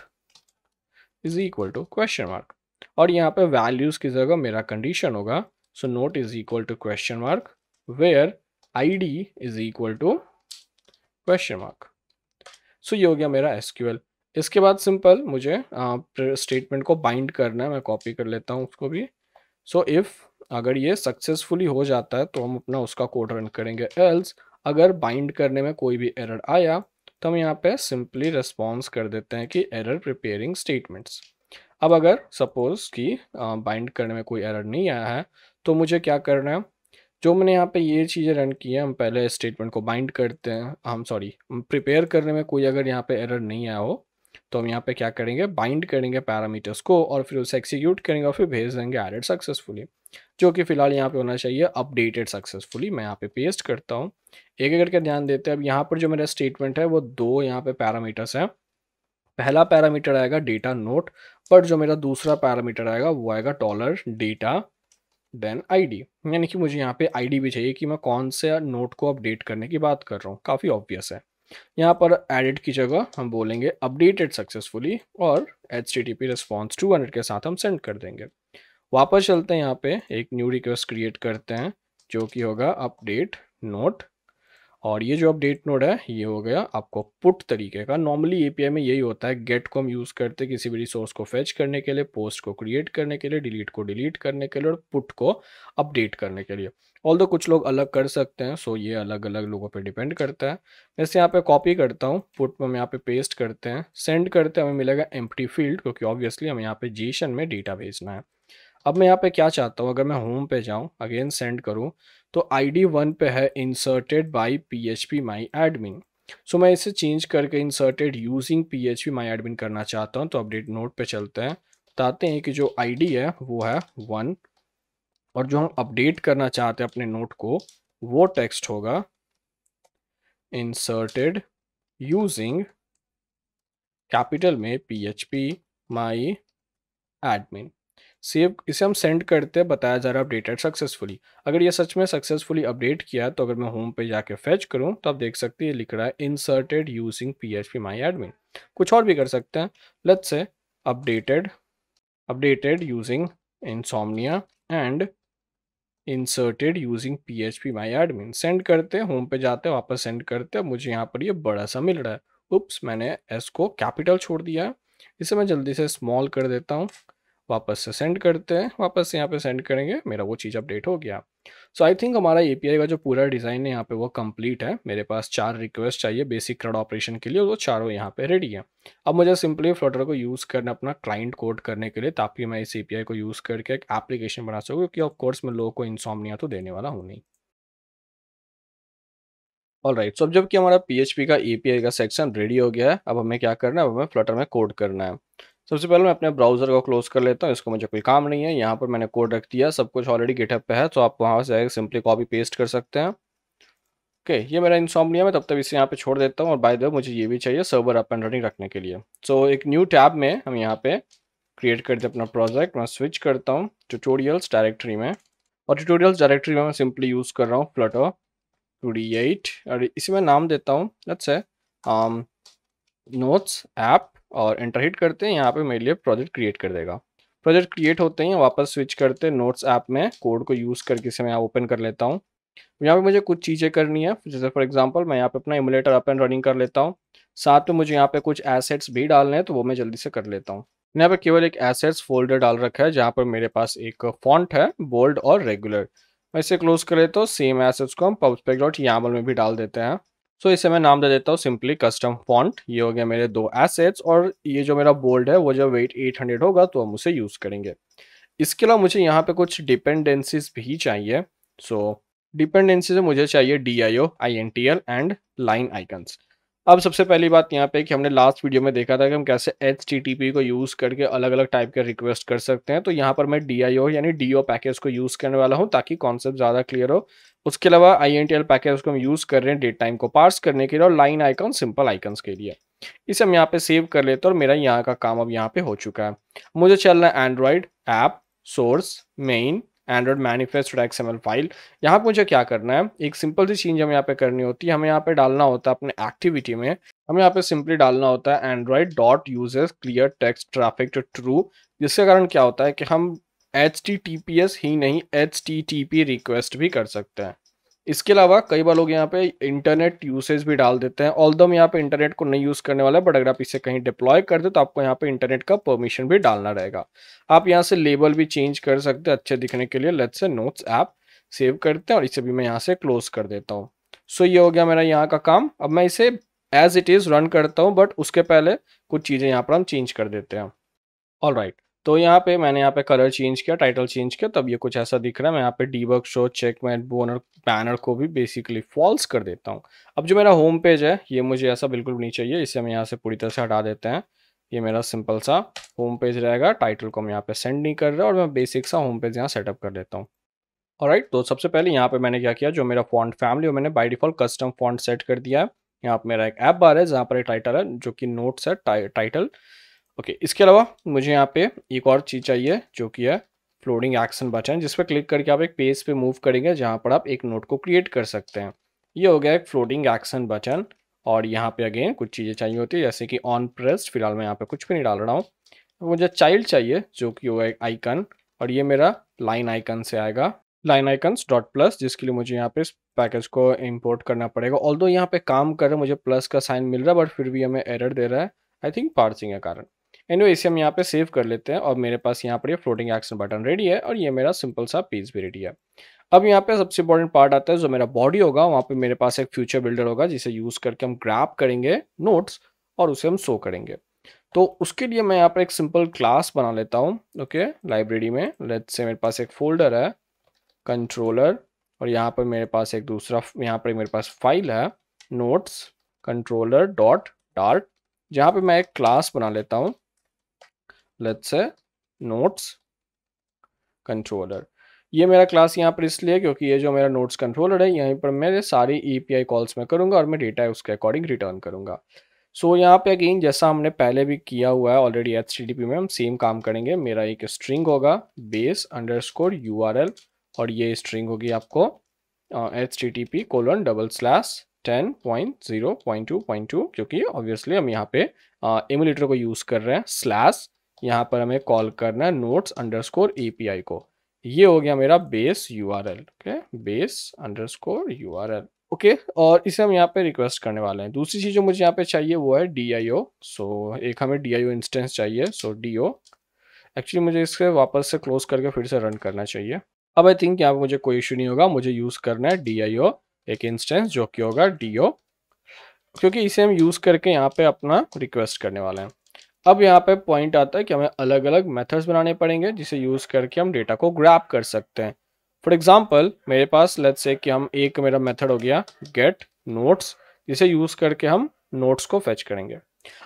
is equal to question mark और यहाँ पे वैल्यूज़ की जगह मेरा कंडीशन होगा so note is equal to question mark where id is equal to question mark so ये हो गया मेरा एसक्यूएल इसके बाद सिंपल मुझे स्टेटमेंट को बाइंड करना है मैं कॉपी कर लेता हूँ उसको भी सो so, इफ़ अगर ये सक्सेसफुली हो जाता है तो हम अपना उसका कोड रन करेंगे एल्स अगर बाइंड करने में कोई भी एरर आया तो हम यहाँ पे सिंपली रिस्पॉन्स कर देते हैं कि एरर प्रिपेयरिंग स्टेटमेंट्स अब अगर सपोज कि बाइंड करने में कोई एरर नहीं आया है तो मुझे क्या करना है जो मैंने यहाँ पे ये चीज़ें रन की हैं हम पहले स्टेटमेंट को बाइंड करते हैं हम सॉरी प्रिपेयर करने में कोई अगर यहाँ पे एरर नहीं आया हो तो हम यहाँ पे क्या करेंगे बाइंड करेंगे पैरामीटर्स को और फिर उसे एक्सिक्यूट करेंगे और फिर भेज देंगे एडेड सक्सेसफुली जो कि फिलहाल यहाँ पे होना चाहिए अपडेटेड सक्सेसफुली मैं यहाँ पे पेस्ट करता हूँ एक एक करके ध्यान देते हैं अब यहाँ पर जो मेरा स्टेटमेंट है वो दो यहाँ पे पैरामीटर्स हैं पहला पैरामीटर आएगा डेटा नोट पर जो मेरा दूसरा पैरामीटर आएगा वो आएगा डॉलर डेटा देन आईडी यानी कि मुझे यहाँ पे आईडी भी चाहिए कि मैं कौन से नोट को अपडेट करने की बात कर रहा हूँ काफ़ी ऑब्वियस है यहाँ पर एडिट की जगह हम बोलेंगे अपडेटेड सक्सेसफुली और H T T P response two hundred के साथ हम सेंड कर देंगे वापस चलते हैं यहाँ पे एक न्यू रिक्वेस्ट क्रिएट करते हैं जो कि होगा अपडेट नोट और ये जो अपडेट नोड है ये हो गया आपको पुट तरीके का नॉर्मली एपीआई में यही होता है गेट को हम यूज़ करते किसी भी रिसोर्स को फेच करने के लिए पोस्ट को क्रिएट करने के लिए डिलीट को डिलीट करने के लिए और पुट को अपडेट करने के लिए ऑल कुछ लोग अलग कर सकते हैं सो ये अलग अलग लोगों पर डिपेंड करता है जैसे यहाँ पे कॉपी करता हूँ पुट में हम यहाँ पे पेस्ट करते हैं सेंड करते हैं हमें मिलेगा एम फील्ड क्योंकि ऑब्वियसली हमें यहाँ पे जीशन में डेटा भेजना है अब मैं यहाँ पे क्या चाहता हूँ अगर मैं होम पे जाऊँ अगेन सेंड करूँ तो डी वन पे है inserted by P H P my admin so मैं इसे चेंज करके inserted using P H P my admin करना चाहता हूँ तो अपडेट नोट पे चलते हैं बताते हैं कि जो आई डी है वो है वन और जो हम अपडेट करना चाहते हैं अपने नोट को वो टेक्स्ट होगा इंसर्टेड यूजिंग कैपिटल में P H P my admin save इसे हम सेंड करते हैं बताया जा रहा है अपडेटेड सक्सेसफुली अगर ये सच में सक्सेसफुली अपडेट किया तो अगर मैं होम पे जाके फेच करूँ तो आप देख सकते हैं लिख रहा है inserted using P H P my admin कुछ और भी कर सकते हैं let's say updated updated using insomnia and inserted using P H P my admin send करते हैं होम पे जाते हैं वापस सेंड करते हैं मुझे यहाँ पर ये बड़ा सा मिल रहा है उप्स मैंने एस को कैपिटल छोड़ दिया है इसे मैं जल्दी से स्मॉल कर देता हूँ वापस से सेंड करते हैं वापस से यहाँ पे सेंड करेंगे मेरा वो चीज़ अपडेट हो गया सो आई थिंक हमारा ए का जो पूरा डिज़ाइन है यहाँ पे वो कंप्लीट है मेरे पास चार रिक्वेस्ट चाहिए बेसिक क्रड ऑपरेशन के लिए वो चारों यहाँ पे रेडी है अब मुझे सिंपली फ्लोटर को यूज़ करना अपना क्लाइंट कोड करने के लिए ताकि मैं इस ए को यूज़ करके एक एप्लीकेशन बना सकूँ क्योंकि ऑफकोर्स मैं लोगों को इंसॉमनिया तो देने वाला हूँ नहीं ऑल राइट सो अब जबकि हमारा पी का ए का सेक्शन रेडी हो गया है अब हमें क्या करना है अब हमें फ्लटर में कोड करना है सबसे पहले मैं अपने ब्राउज़र को क्लोज कर लेता हूँ इसको मुझे कोई काम नहीं है यहाँ पर मैंने कोड रख दिया सब कुछ ऑलरेडी गिटहब पे है तो आप वहाँ से सिंपली कॉपी पेस्ट कर सकते हैं ओके ये मेरा इंसॉमनिया है तब तक इसे यहाँ पे छोड़ देता हूँ और बाय द मुझे ये भी चाहिए सर्वर अप एंड रनिंग रखने के लिए सो so, एक न्यू टैब में हम यहाँ पे क्रिएट करते अपना प्रोजेक्ट मैं स्विच करता हूँ ट्यूटोरियल्स डायरेक्टरी में और ट्यूटोरियल्स डायरेक्टरी में मैं सिंपली यूज़ कर रहा हूँ फ्लटो टू डी एट और इसी में नाम देता हूँ नोट्स ऐप और इंटर हिट करते हैं यहाँ पे मेरे लिए प्रोजेक्ट क्रिएट कर देगा प्रोजेक्ट क्रिएट होते हैं वापस स्विच करते हैं नोट्स ऐप में कोड को यूज़ करके से मैं ओपन कर लेता हूँ यहाँ पे मुझे कुछ चीज़ें करनी है जैसे फॉर एग्जांपल मैं यहाँ पे अपना इमुलेटर अप एंड रनिंग कर लेता हूँ साथ में मुझे यहाँ पे कुछ एसेट्स भी डालने हैं तो वो मैं जल्दी से कर लेता हूँ यहाँ पे केवल एक एसेट्स फोल्डर डाल रखा है जहाँ पर मेरे पास एक फॉन्ट है बोल्ड और रेगुलर मैं इसे क्लोज करे तो सेम एसेट्स को हम पब्स में भी डाल देते हैं सो so, इसे मैं नाम दे देता हूँ सिंपली कस्टम फॉन्ट ये हो गया मेरे दो एसेट्स और ये जो मेरा बोल्ड है वो जब वेट 800 होगा तो हम उसे यूज़ करेंगे इसके अलावा मुझे यहाँ पे कुछ डिपेंडेंसीज भी चाहिए सो so, डिपेंडेंसीज मुझे चाहिए D I O I N T L and line icons अब सबसे पहली बात यहाँ पे कि हमने लास्ट वीडियो में देखा था कि हम कैसे एच को यूज़ करके अलग अलग टाइप के रिक्वेस्ट कर सकते हैं तो यहाँ पर मैं डी यानी डी पैकेज को यूज़ करने वाला हूँ ताकि कॉन्सेप्ट ज़्यादा क्लियर हो उसके अलावा आई पैकेज को हम यूज़ कर रहे हैं डेट टाइम को पार्स करने के लिए और लाइन आइकॉन सिंपल आइकन्स के लिए इसे हम यहाँ पे सेव कर लेते हैं और मेरा यहाँ का काम अब यहाँ पे हो चुका है मुझे चलना है Android app source main Android M L file यहाँ पर मुझे क्या करना है एक सिंपल सी चीज हमें यहाँ पे करनी होती है हमें यहाँ पे डालना होता है अपने एक्टिविटी में हमें यहाँ पे सिंपली डालना होता है Android dot users clear text traffic to true जिसके कारण क्या होता है कि हम एच ही नहीं एच रिक्वेस्ट भी कर सकते हैं इसके अलावा कई बार लोग यहाँ पे इंटरनेट यूसेज भी डाल देते हैं ऑल दम यहाँ पे इंटरनेट को नहीं यूज़ करने वाला है बट अगर आप इसे कहीं डिप्लॉय कर दे तो आपको यहाँ पे इंटरनेट का परमिशन भी डालना रहेगा आप यहाँ से लेबल भी चेंज कर सकते हैं अच्छे दिखने के लिए let's say notes app save करते हैं और इसे भी मैं यहाँ से क्लोज कर देता हूँ सो ये हो गया मेरा यहाँ का काम अब मैं इसे एज इट इज़ रन करता हूँ बट उसके पहले कुछ चीज़ें यहाँ पर हम चेंज कर देते हैं ऑल राइट तो यहाँ पे मैंने यहाँ पे कलर चेंज किया टाइटल चेंज किया तब ये कुछ ऐसा दिख रहा है मैं यहाँ पे डीबग शो चेक मैं बोनर बैनर को भी बेसिकली फॉल्स कर देता हूँ अब जो मेरा होम पेज है ये मुझे ऐसा बिल्कुल नहीं चाहिए इसे हम यहाँ से पूरी तरह से हटा देते हैं ये मेरा सिंपल सा होम पेज रहेगा टाइटल को हम यहाँ पे सेंड नहीं कर रहे और मैं बेसिक सा होम पेज यहाँ सेटअप कर देता हूँ और राइट तो सबसे पहले यहाँ पे मैंने क्या किया जो मेरा फॉन्ट फैमिली वो मैंने by default custom font set कर दिया है यहाँ पर मेरा एक ऐप बार है जहाँ पर एक टाइटल है जो कि नोट्स है टाइटल ओके इसके अलावा मुझे यहाँ पे एक और चीज़ चाहिए जो कि है फ्लोडिंग एक्शन बटन जिस पर क्लिक करके आप एक पेज पे मूव करेंगे जहाँ पर आप एक नोट को क्रिएट कर सकते हैं ये हो गया एक फ्लोडिंग एक्शन बटन और यहाँ पे अगेन कुछ चीज़ें चाहिए होती है जैसे कि ऑन प्रेस्ड फिलहाल मैं यहाँ पे कुछ भी नहीं डाल रहा हूँ मुझे चाइल्ड चाहिए जो कि होगा एक आइकन और ये मेरा लाइन आइकन से आएगा लाइन आइकन्स डॉट प्लस जिसके लिए मुझे यहाँ पे इस पैकेज को इम्पोर्ट करना पड़ेगा ऑल दो यहाँ पे काम कर रहे मुझे प्लस का साइन मिल रहा है बट फिर भी हमें एरर दे रहा है आई थिंक पार्सिंग है कारण एंड इसे हम यहाँ पे सेव कर लेते हैं और मेरे पास यहाँ पर ये फ्लोटिंग एक्शन बटन रेडी है और ये मेरा सिंपल सा पेज भी रेडी है अब यहाँ पे सबसे इंपॉर्टेंट पार्ट आता है जो मेरा बॉडी होगा वहाँ पे मेरे पास एक फ्यूचर बिल्डर होगा जिसे यूज़ करके हम ग्रैप करेंगे नोट्स और उसे हम शो करेंगे तो उसके लिए मैं यहाँ पर एक सिंपल क्लास बना लेता हूँ ओके लाइब्रेरी में लेट से मेरे पास एक फोल्डर है कंट्रोलर और यहाँ पर मेरे पास एक दूसरा यहाँ पर मेरे पास फाइल है नोट्स कंट्रोलर डॉट डार्ट जहाँ पर मैं एक क्लास बना लेता हूँ लेट्स say नोट्स कंट्रोलर ये मेरा क्लास यहाँ पर इसलिए क्योंकि ये जो मेरा नोट्स कंट्रोलर है यहीं पर मेरे सारी ई e कॉल्स में करूँगा और मैं डेटा उसके अकॉर्डिंग रिटर्न करूँगा सो so, यहाँ पे अगेन जैसा हमने पहले भी किया हुआ है ऑलरेडी एच में हम सेम काम करेंगे मेरा एक स्ट्रिंग होगा बेस अंडर स्कोर और ये स्ट्रिंग होगी आपको H T T P colon double slash ten point zero point two point two क्योंकि ऑब्वियसली हम यहाँ पे एमुलेटर uh, को यूज़ कर रहे हैं स्लैश यहाँ पर हमें कॉल करना है नोट्स अंडर स्कोर ए को ये हो गया मेरा base U R L okay base underscore U R L okay और इसे हम यहाँ पे रिक्वेस्ट करने वाले हैं दूसरी चीज़ जो मुझे यहाँ पे चाहिए वो है डी आई ओ सो एक हमें डी आई ओ इंस्टेंस चाहिए सो डी ओ एक्चुअली मुझे इसे वापस से क्लोज करके फिर से रन करना चाहिए अब आई थिंक यहाँ पे मुझे कोई इशू नहीं होगा मुझे यूज़ करना है डी आई ओ एक इंस्टेंस जो कि होगा डी ओ क्योंकि इसे हम यूज़ करके यहाँ पे अपना रिक्वेस्ट करने वाले हैं अब यहाँ पे पॉइंट आता है कि हमें अलग अलग मेथड्स बनाने पड़ेंगे जिसे यूज़ करके हम डेटा को ग्रैप कर सकते हैं फॉर एग्जाम्पल मेरे पास लेट्स से कि हम एक मेरा मेथड हो गया गेट नोट्स जिसे यूज़ करके हम नोट्स को फेच करेंगे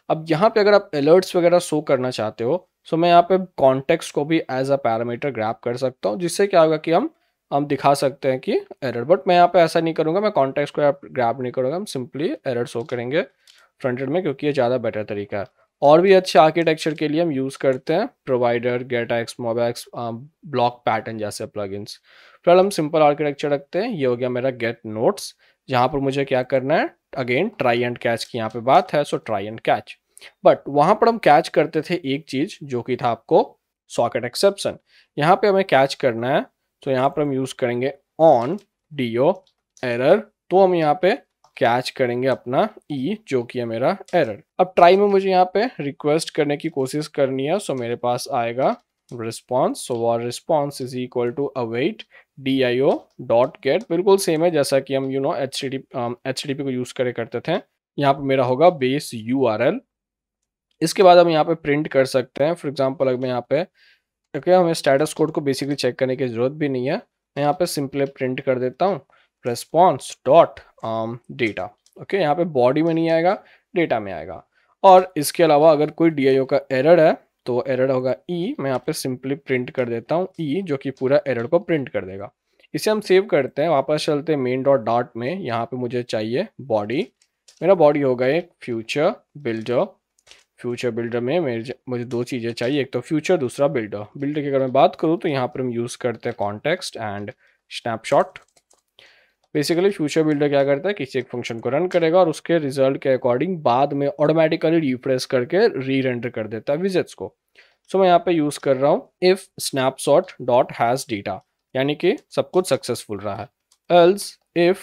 अब यहाँ पे अगर आप अलर्ट्स वगैरह शो करना चाहते हो सो तो मैं यहाँ पे कॉन्टेक्स्ट को भी एज अ पैरामीटर ग्रैप कर सकता हूँ जिससे क्या होगा कि हम हम दिखा सकते हैं कि एरर बट मैं यहाँ पे ऐसा नहीं करूँगा मैं कॉन्टेक्स्ट को ग्रैप नहीं करूँगा हम सिंपली एरर शो करेंगे फ्रंटेड में क्योंकि ये ज़्यादा बेटर तरीका है और भी अच्छे आर्किटेक्चर के लिए हम यूज़ करते हैं provider get X MobX bloc pattern जैसे इन फिलहाल हम सिंपल आर्किटेक्चर रखते हैं ये हो गया मेरा गेट नोट्स जहां पर मुझे क्या करना है अगेन ट्राई एंड कैच की यहाँ पे बात है so try and catch but वहाँ पर हम कैच करते थे एक चीज़ जो कि था आपको सॉकेट एक्सेप्शन यहाँ पे हमें कैच करना है तो यहाँ पर हम यूज़ करेंगे ऑन डी ओ एरर तो हम यहाँ पे कैच करेंगे अपना ई e, जो कि है मेरा एरर अब ट्राई में मुझे यहाँ पे रिक्वेस्ट करने की कोशिश करनी है सो मेरे पास आएगा response so var response is equal to await D I O dot get बिल्कुल सेम है जैसा कि हम you know H D H D P को यूज़ करे करते थे यहाँ पे मेरा होगा बेस यू आर एल इसके बाद हम यहाँ पे प्रिंट कर सकते हैं फॉर एग्जाम्पल अगर मैं यहाँ पे क्योंकि हमें स्टेटस कोड को बेसिकली चेक करने की ज़रूरत भी नहीं है मैं यहाँ पे सिंपली प्रिंट कर देता हूँ रेस्पॉन्स डॉट डेटा ओके यहाँ पे बॉडी में नहीं आएगा डेटा में आएगा और इसके अलावा अगर कोई डी का एरर है तो एरर होगा ई e, मैं यहाँ पे सिंपली प्रिंट कर देता हूँ ई e, जो कि पूरा एरर को प्रिंट कर देगा इसे हम सेव करते हैं वापस चलते हैं मेन डॉट डॉट में यहाँ पे मुझे चाहिए बॉडी मेरा बॉडी होगा एक फ्यूचर बिल्डर फ्यूचर बिल्डर में मेरे मुझे दो चीज़ें चाहिए एक तो फ्यूचर दूसरा बिल्डर बिल्डर की अगर मैं बात करूँ तो यहाँ पर हम यूज़ करते हैं context and snapshot basically future builder क्या करता है किसी एक फंक्शन को रन करेगा और उसके रिजल्ट के अकॉर्डिंग बाद में ऑटोमेटिकली रिफ्रेस करके री रेंडर कर देता है विजेट्स को सो so, मैं यहाँ पे यूज़ कर रहा हूँ if snapshot dot has data यानी कि सब कुछ सक्सेसफुल रहा है else if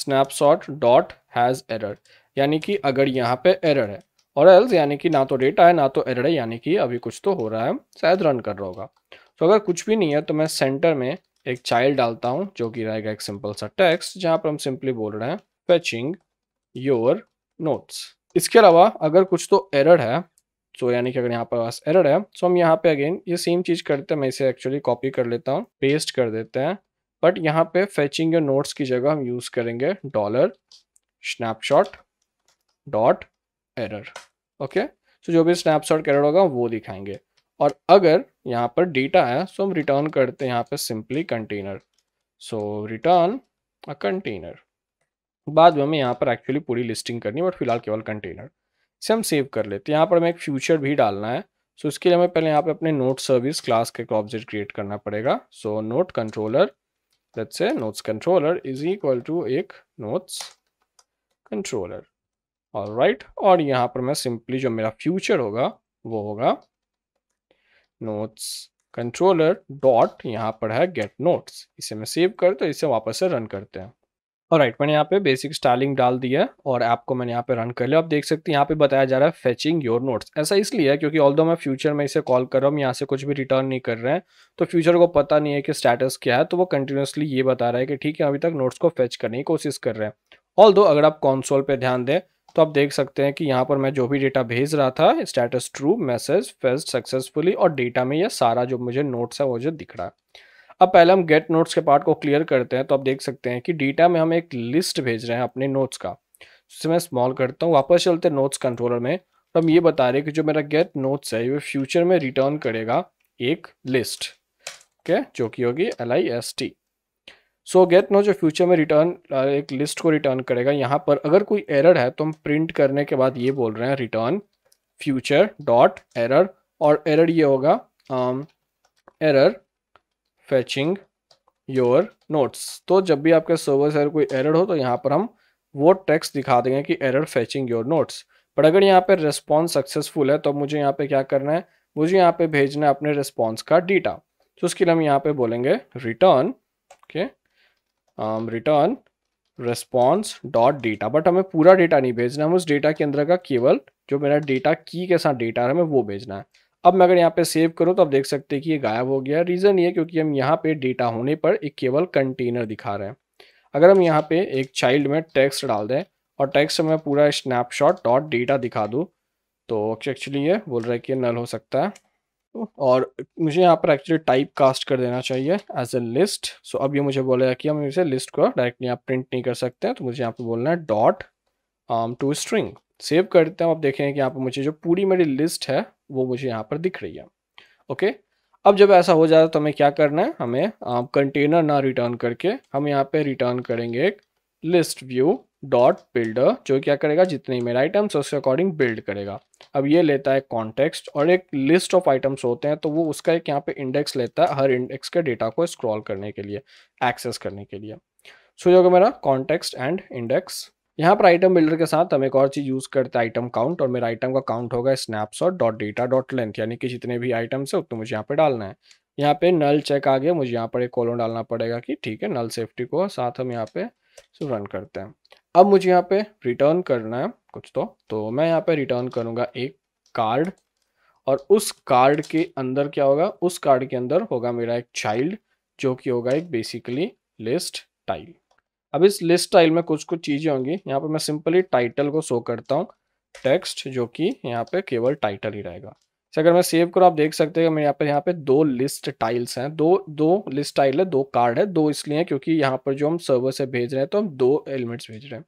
snapshot dot has error यानी कि अगर यहाँ पे एरर है और एल्स यानी कि ना तो डेटा है ना तो एरर है यानी कि अभी कुछ तो हो रहा है शायद रन कर रहा होगा तो अगर कुछ भी नहीं है तो मैं सेंटर में एक चाइल्ड डालता हूँ जो कि रहेगा एक सिंपल सा टेक्स्ट जहाँ पर हम सिंपली बोल रहे हैं फैचिंग योर नोट्स इसके अलावा अगर कुछ तो एरर है सो तो यानी कि अगर यहाँ पर पास एरर है सो तो हम यहाँ पे अगेन ये सेम चीज़ करते हैं मैं इसे एक्चुअली कॉपी कर लेता हूँ पेस्ट कर देते हैं बट यहाँ पे फेचिंग योर नोट्स की जगह हम यूज़ करेंगे dollar snapshot dot error okay so जो भी स्नैपशॉट एरर होगा वो दिखाएंगे और अगर यहाँ पर डेटा आया सो हम रिटर्न करते हैं यहाँ पर simply container so return a container बाद में हमें यहाँ पर एक्चुअली पूरी लिस्टिंग करनी है बट फिलहाल केवल कंटेनर इसे हम सेव कर लेते हैं यहाँ पर हमें एक फ्यूचर भी डालना है सो so, इसके लिए हमें पहले यहाँ पे अपने नोट सर्विस क्लास का एक ऑब्जेक्ट क्रिएट करना पड़ेगा so note controller let's say notes controller is equal to एक नोट्स कंट्रोलर और राइट और यहाँ पर मैं सिंपली जो मेरा फ्यूचर होगा वो होगा नोट्स कंट्रोलर डॉट यहाँ पर है गेट नोट्स इसे मैं सेव कर तो इसे वापस से रन करते हैं और राइट मैंने यहाँ पे बेसिक स्टाइलिंग डाल दिया है और ऐप को मैंने यहाँ पे रन कर लिया आप देख सकते हैं यहाँ पे बताया जा रहा है फेचिंग योर नोट्स ऐसा इसलिए है क्योंकि ऑल मैं फ्यूचर में इसे कॉल कर रहा हूँ यहाँ से कुछ भी रिटर्न नहीं कर रहे हैं तो फ्यूचर को पता नहीं है कि स्टेटस क्या है तो वो कंटिन्यूसली ये बता रहा है कि ठीक है अभी तक नोट्स को फेच करने की कोशिश कर रहे हैं ऑल अगर आप कॉन्सोल पर ध्यान दें तो आप देख सकते हैं कि यहाँ पर मैं जो भी डेटा भेज रहा था status true message fetched successfully और डेटा में यह सारा जो मुझे नोट्स है वो जो दिख रहा है अब पहले हम गेट नोट्स के पार्ट को क्लियर करते हैं तो आप देख सकते हैं कि डेटा में हम एक लिस्ट भेज रहे हैं अपने नोट्स का जिससे मैं स्मॉल करता हूँ वापस चलते हैं नोट्स कंट्रोलर में तो हम ये बता रहे हैं कि जो मेरा गेट नोट्स है ये फ्यूचर में रिटर्न करेगा एक लिस्ट ओके जो कि होगी L I S T so get note जो फ्यूचर में रिटर्न एक लिस्ट को रिटर्न करेगा यहाँ पर अगर कोई एरर है तो हम प्रिंट करने के बाद ये बोल रहे हैं रिटर्न फ्यूचर डॉट एरर और एरर ये होगा एरर फैचिंग योर नोट्स तो जब भी आपके सर्वर से कोई एरर हो तो यहाँ पर हम वो टेक्स्ट दिखा देंगे कि error fetching your notes but अगर यहाँ पर रिस्पॉन्स सक्सेसफुल है तो मुझे यहाँ पे क्या करना है मुझे यहाँ पे भेजना है अपने रिस्पॉन्स का डेटा तो उसके लिए हम यहाँ पे बोलेंगे return okay return response dot data but हमें पूरा डेटा नहीं भेजना है हमें उस डेटा के अंदर का केवल जो मेरा डेटा की के साथ डेटा है हमें वो भेजना है अब मैं अगर यहाँ पे सेव करूँ तो आप देख सकते हैं कि ये गायब हो गया रीज़न ये क्योंकि हम यहाँ पे डेटा होने पर एक केवल कंटेनर दिखा रहे हैं अगर हम यहाँ पे एक चाइल्ड में टेक्स्ट डाल दें और टेक्स्ट में पूरा स्नैपशॉट डॉट डेटा दिखा दूँ तो एक्चुअली ये बोल रहा है कि नल हो सकता है और मुझे यहाँ पर एक्चुअली टाइप कास्ट कर देना चाहिए एज ए लिस्ट सो अब ये मुझे बोलेगा कि हम इसे लिस्ट को डायरेक्टली आप प्रिंट नहीं कर सकते हैं तो मुझे यहाँ पर बोलना है dot arm to string save करते हैं आप देखेंगे कि यहाँ पर मुझे जो पूरी मेरी लिस्ट है वो मुझे यहाँ पर दिख रही है ओके okay? अब जब ऐसा हो जाता तो हमें क्या करना है हमें कंटेनर um, ना रिटर्न करके हम यहाँ पे रिटर्न करेंगे एक लिस्ट व्यू डॉट बिल्डर जो क्या करेगा जितने मेरे आइटम्स उसके अकॉर्डिंग बिल्ड करेगा अब ये लेता है कॉन्टेक्स्ट और एक लिस्ट ऑफ आइटम्स होते हैं तो वो उसका एक यहाँ पे इंडेक्स लेता है हर इंडेक्स के डेटा को स्क्रॉल करने के लिए एक्सेस करने के लिए सो जो मेरा कॉन्टेक्स्ट एंड इंडेक्स यहाँ पर आइटम बिल्डर के साथ हम एक और चीज़ यूज़ करते हैं आइटम काउंट और मेरा आइटम का काउंट होगा snapshot dot data dot length यानी कि जितने भी आइटम्स है उतने मुझे यहाँ पे डालना है यहाँ पे नल चेक आ गया मुझे यहाँ पर एक कॉलम डालना पड़ेगा कि ठीक है नल सेफ्टी को साथ हम यहाँ पे रन करते हैं अब मुझे यहाँ पे रिटर्न करना है कुछ तो तो मैं यहाँ पे रिटर्न करूँगा एक कार्ड और उस कार्ड के अंदर क्या होगा उस कार्ड के अंदर होगा मेरा एक चाइल्ड जो कि होगा एक बेसिकली लिस्ट टाइल अब इस लिस्ट टाइल में कुछ कुछ चीज़ें होंगी यहाँ पे मैं सिंपली टाइटल को शो करता हूँ टेक्स्ट जो कि यहाँ पे केवल टाइटल ही रहेगा इसे अगर मैं सेव करूँ आप देख सकते हैं मेरे यहाँ पर यहाँ पे दो लिस्ट टाइल्स हैं दो दो लिस्ट टाइल है दो कार्ड है दो इसलिए क्योंकि यहाँ पर जो हम सर्वर से भेज रहे हैं तो हम दो एलिमेंट्स भेज रहे हैं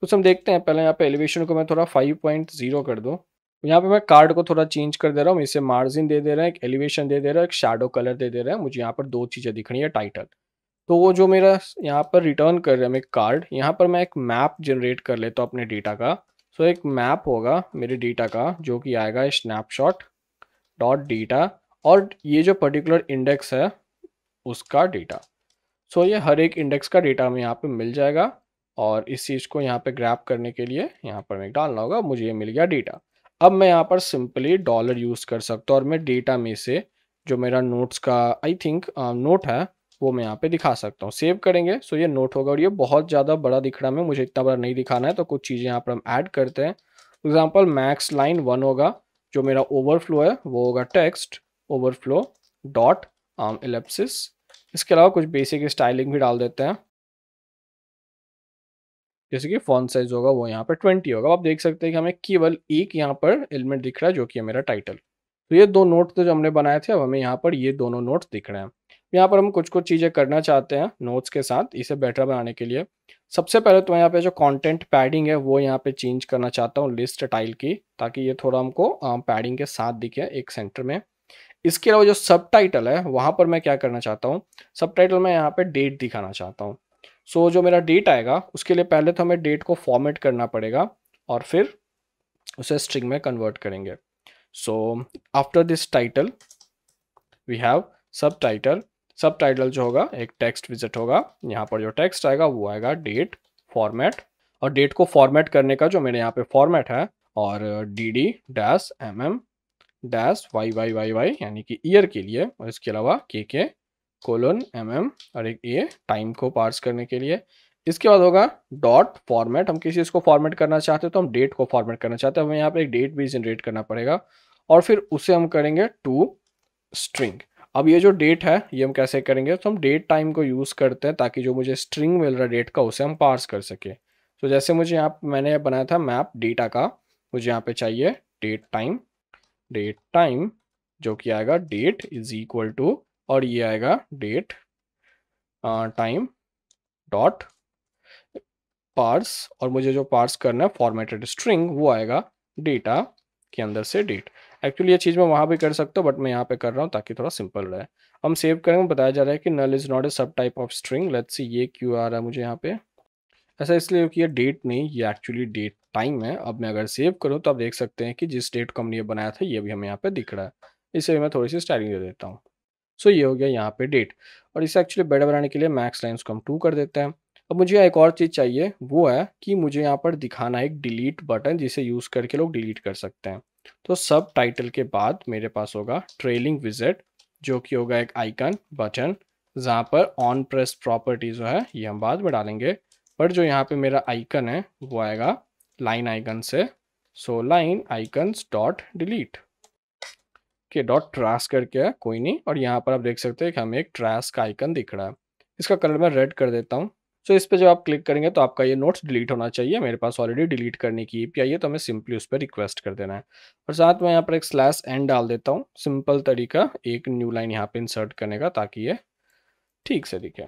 कुछ तो हम देखते हैं पहले यहाँ पे एलिवेशन को मैं थोड़ा 5.0 कर दूँ यहाँ पे मैं कार्ड को थोड़ा चेंज कर दे रहा हूँ इसे मार्जिन दे दे रहे हैं एक एलिवेशन दे दे रहा है एक शेडो कलर दे दे रहा है मुझे यहाँ पर दो चीज़ें दिख रही है टाइटल तो वो जो मेरा यहाँ पर रिटर्न कर रहा है एक कार्ड यहाँ पर मैं एक मैप जनरेट कर लेता हूँ अपने डेटा का सो एक मैप होगा मेरे डेटा का जो कि आएगा स्नैपशॉट डॉट डेटा और ये जो पर्टिकुलर इंडेक्स है उसका डेटा सो so, ये हर एक इंडेक्स का डेटा हमें यहाँ पे मिल जाएगा और इस चीज़ को यहाँ पे ग्रैप करने के लिए यहाँ पर मैं डालना होगा मुझे ये मिल गया डेटा अब मैं यहाँ पर सिंपली डॉलर यूज़ कर सकता हूँ और मैं डेटा में से जो मेरा नोट्स का आई थिंक नोट है वो मैं यहाँ पे दिखा सकता हूँ सेव करेंगे सो ये नोट होगा और ये बहुत ज़्यादा बड़ा दिख रहा है मुझे इतना बड़ा नहीं दिखाना है तो कुछ चीज़ें यहाँ पर हम ऐड करते हैं एग्जाम्पल मैक्स लाइन वन होगा जो मेरा ओवरफ्लो है वो होगा टेक्स्ट ओवरफ्लो डॉट आम एलेप्सिस इसके अलावा कुछ बेसिक स्टाइलिंग भी डाल देते हैं जैसे कि फॉन्ट साइज होगा वो यहाँ पर ट्वेंटी होगा आप देख सकते हैं कि हमें केवल एक यहाँ पर एलिमेंट दिख रहा है जो कि है मेरा टाइटल तो ये दो नोट्स जो हमने बनाए थे अब हमें यहाँ पर ये दोनों नोट्स दिख रहे हैं यहाँ पर हम कुछ कुछ चीज़ें करना चाहते हैं नोट्स के साथ इसे बेटर बनाने के लिए सबसे पहले तो यहाँ पे जो कंटेंट पैडिंग है वो यहाँ पे चेंज करना चाहता हूँ लिस्ट टाइल की ताकि ये थोड़ा हमको पैडिंग के साथ दिखे एक सेंटर में इसके अलावा जो सब टाइटल है वहाँ पर मैं क्या करना चाहता हूँ सब टाइटल मैं यहाँ पर डेट दिखाना चाहता हूँ सो so, जो मेरा डेट आएगा उसके लिए पहले तो हमें डेट को फॉर्मेट करना पड़ेगा और फिर उसे स्ट्रिंग में कन्वर्ट करेंगे so after this title we have subtitle subtitle जो होगा एक टेक्स्ट विजिट होगा यहाँ पर जो टेक्स्ट आएगा वो आएगा डेट फॉर्मेट और डेट को फॉर्मेट करने का जो मेरे यहाँ पे फॉर्मेट है और D D dash M M dash Y Y Y Y यानी कि ईयर के लिए और इसके अलावा के के कोलन एम एम और एक ये टाइम को पार्स करने के लिए इसके बाद होगा डॉट फॉर्मेट हम किसी इसको फॉर्मेट करना चाहते हैं तो हम डेट को फॉर्मेट करना चाहते हैं हमें यहाँ पे एक डेट भी जनरेट करना पड़ेगा और फिर उसे हम करेंगे टू स्ट्रिंग अब ये जो डेट है ये हम कैसे करेंगे तो हम डेट टाइम को यूज़ करते हैं ताकि जो मुझे स्ट्रिंग मिल रहा है डेट का उसे हम पार्स कर सके तो जैसे मुझे यहाँ मैंने बनाया था मैप डेटा का मुझे यहाँ पे चाहिए डेट टाइम डेट टाइम जो कि आएगा डेट इज इक्वल टू और ये आएगा डेट टाइम डॉट पार्स और मुझे जो पार्स करना है फॉर्मेटेड स्ट्रिंग वो आएगा डेटा के अंदर से डेट एक्चुअली ये चीज़ मैं वहाँ भी कर सकता हूँ बट मैं यहाँ पे कर रहा हूँ ताकि थोड़ा सिंपल रहे हम सेव करेंगे बताया जा रहा है कि नल is not a subtype of string let see ये क्यों आ रहा है मुझे यहाँ पे ऐसा इसलिए क्योंकि ये डेट नहीं ये एक्चुअली डेट टाइम है अब मैं अगर सेव करूँ तो आप देख सकते हैं कि जिस डेट को हमने ये बनाया था ये भी हमें यहाँ पर दिख रहा है इसे मैं थोड़ी सी स्टाइलिंग दे देता हूँ सो so, ये हो गया यहाँ पर डेट और इसे एक्चुअली बेटर बनाने के लिए मैक्स लाइन्स को हम टू कर देते हैं अब मुझे एक और चीज़ चाहिए वो है कि मुझे यहाँ पर दिखाना है एक डिलीट बटन जिसे यूज़ करके लोग डिलीट कर सकते हैं तो सब टाइटल के बाद मेरे पास होगा ट्रेलिंग विजिट जो कि होगा एक आइकन बटन जहाँ पर ऑन प्रेस प्रॉपर्टी जो है ये हम बाद में डालेंगे पर जो यहाँ पे मेरा आइकन है वो आएगा लाइन आइकन से so line icons dot delete के डॉट ट्रास करके है कोई नहीं और यहाँ पर आप देख सकते हैं कि हमें एक ट्रास का आइकन दिख रहा है इसका कलर मैं रेड कर देता हूँ सो इस पर जब आप क्लिक करेंगे तो आपका ये नोट्स डिलीट होना चाहिए मेरे पास ऑलरेडी डिलीट करने की ई है तो हमें सिंपली उस पर रिक्वेस्ट कर देना है और साथ में यहाँ पर एक स्लैश एंड डाल देता हूँ सिंपल तरीका एक न्यू लाइन यहाँ पर इंसर्ट करने का ताकि ये ठीक से दिखे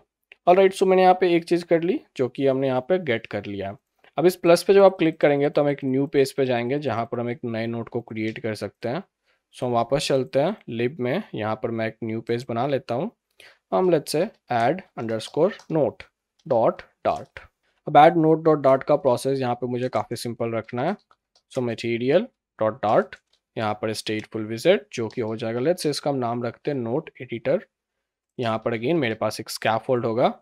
ऑल राइट सो मैंने यहाँ पे एक चीज़ कर ली जो कि हमने यहाँ पे गेट कर लिया अब इस प्लस पे जब आप क्लिक करेंगे तो हम एक न्यू पेज पे जाएंगे जहाँ पर हम एक नए नोट को क्रिएट कर सकते हैं सो हम वापस चलते हैं लिप में यहाँ पर मैं एक न्यू पेज बना लेता हूँ हम let say add under note dot dart अब एड नोट डॉट डार्ट का प्रोसेस यहाँ पे मुझे काफ़ी सिंपल रखना है सो मटेरियल डॉट डार्ट यहाँ पर स्टेट फुल विजिट जो कि हो जाएगा लेट्स इसका हम नाम रखते हैं नोट एडिटर यहाँ पर अगेन मेरे पास एक स्कैफ होगा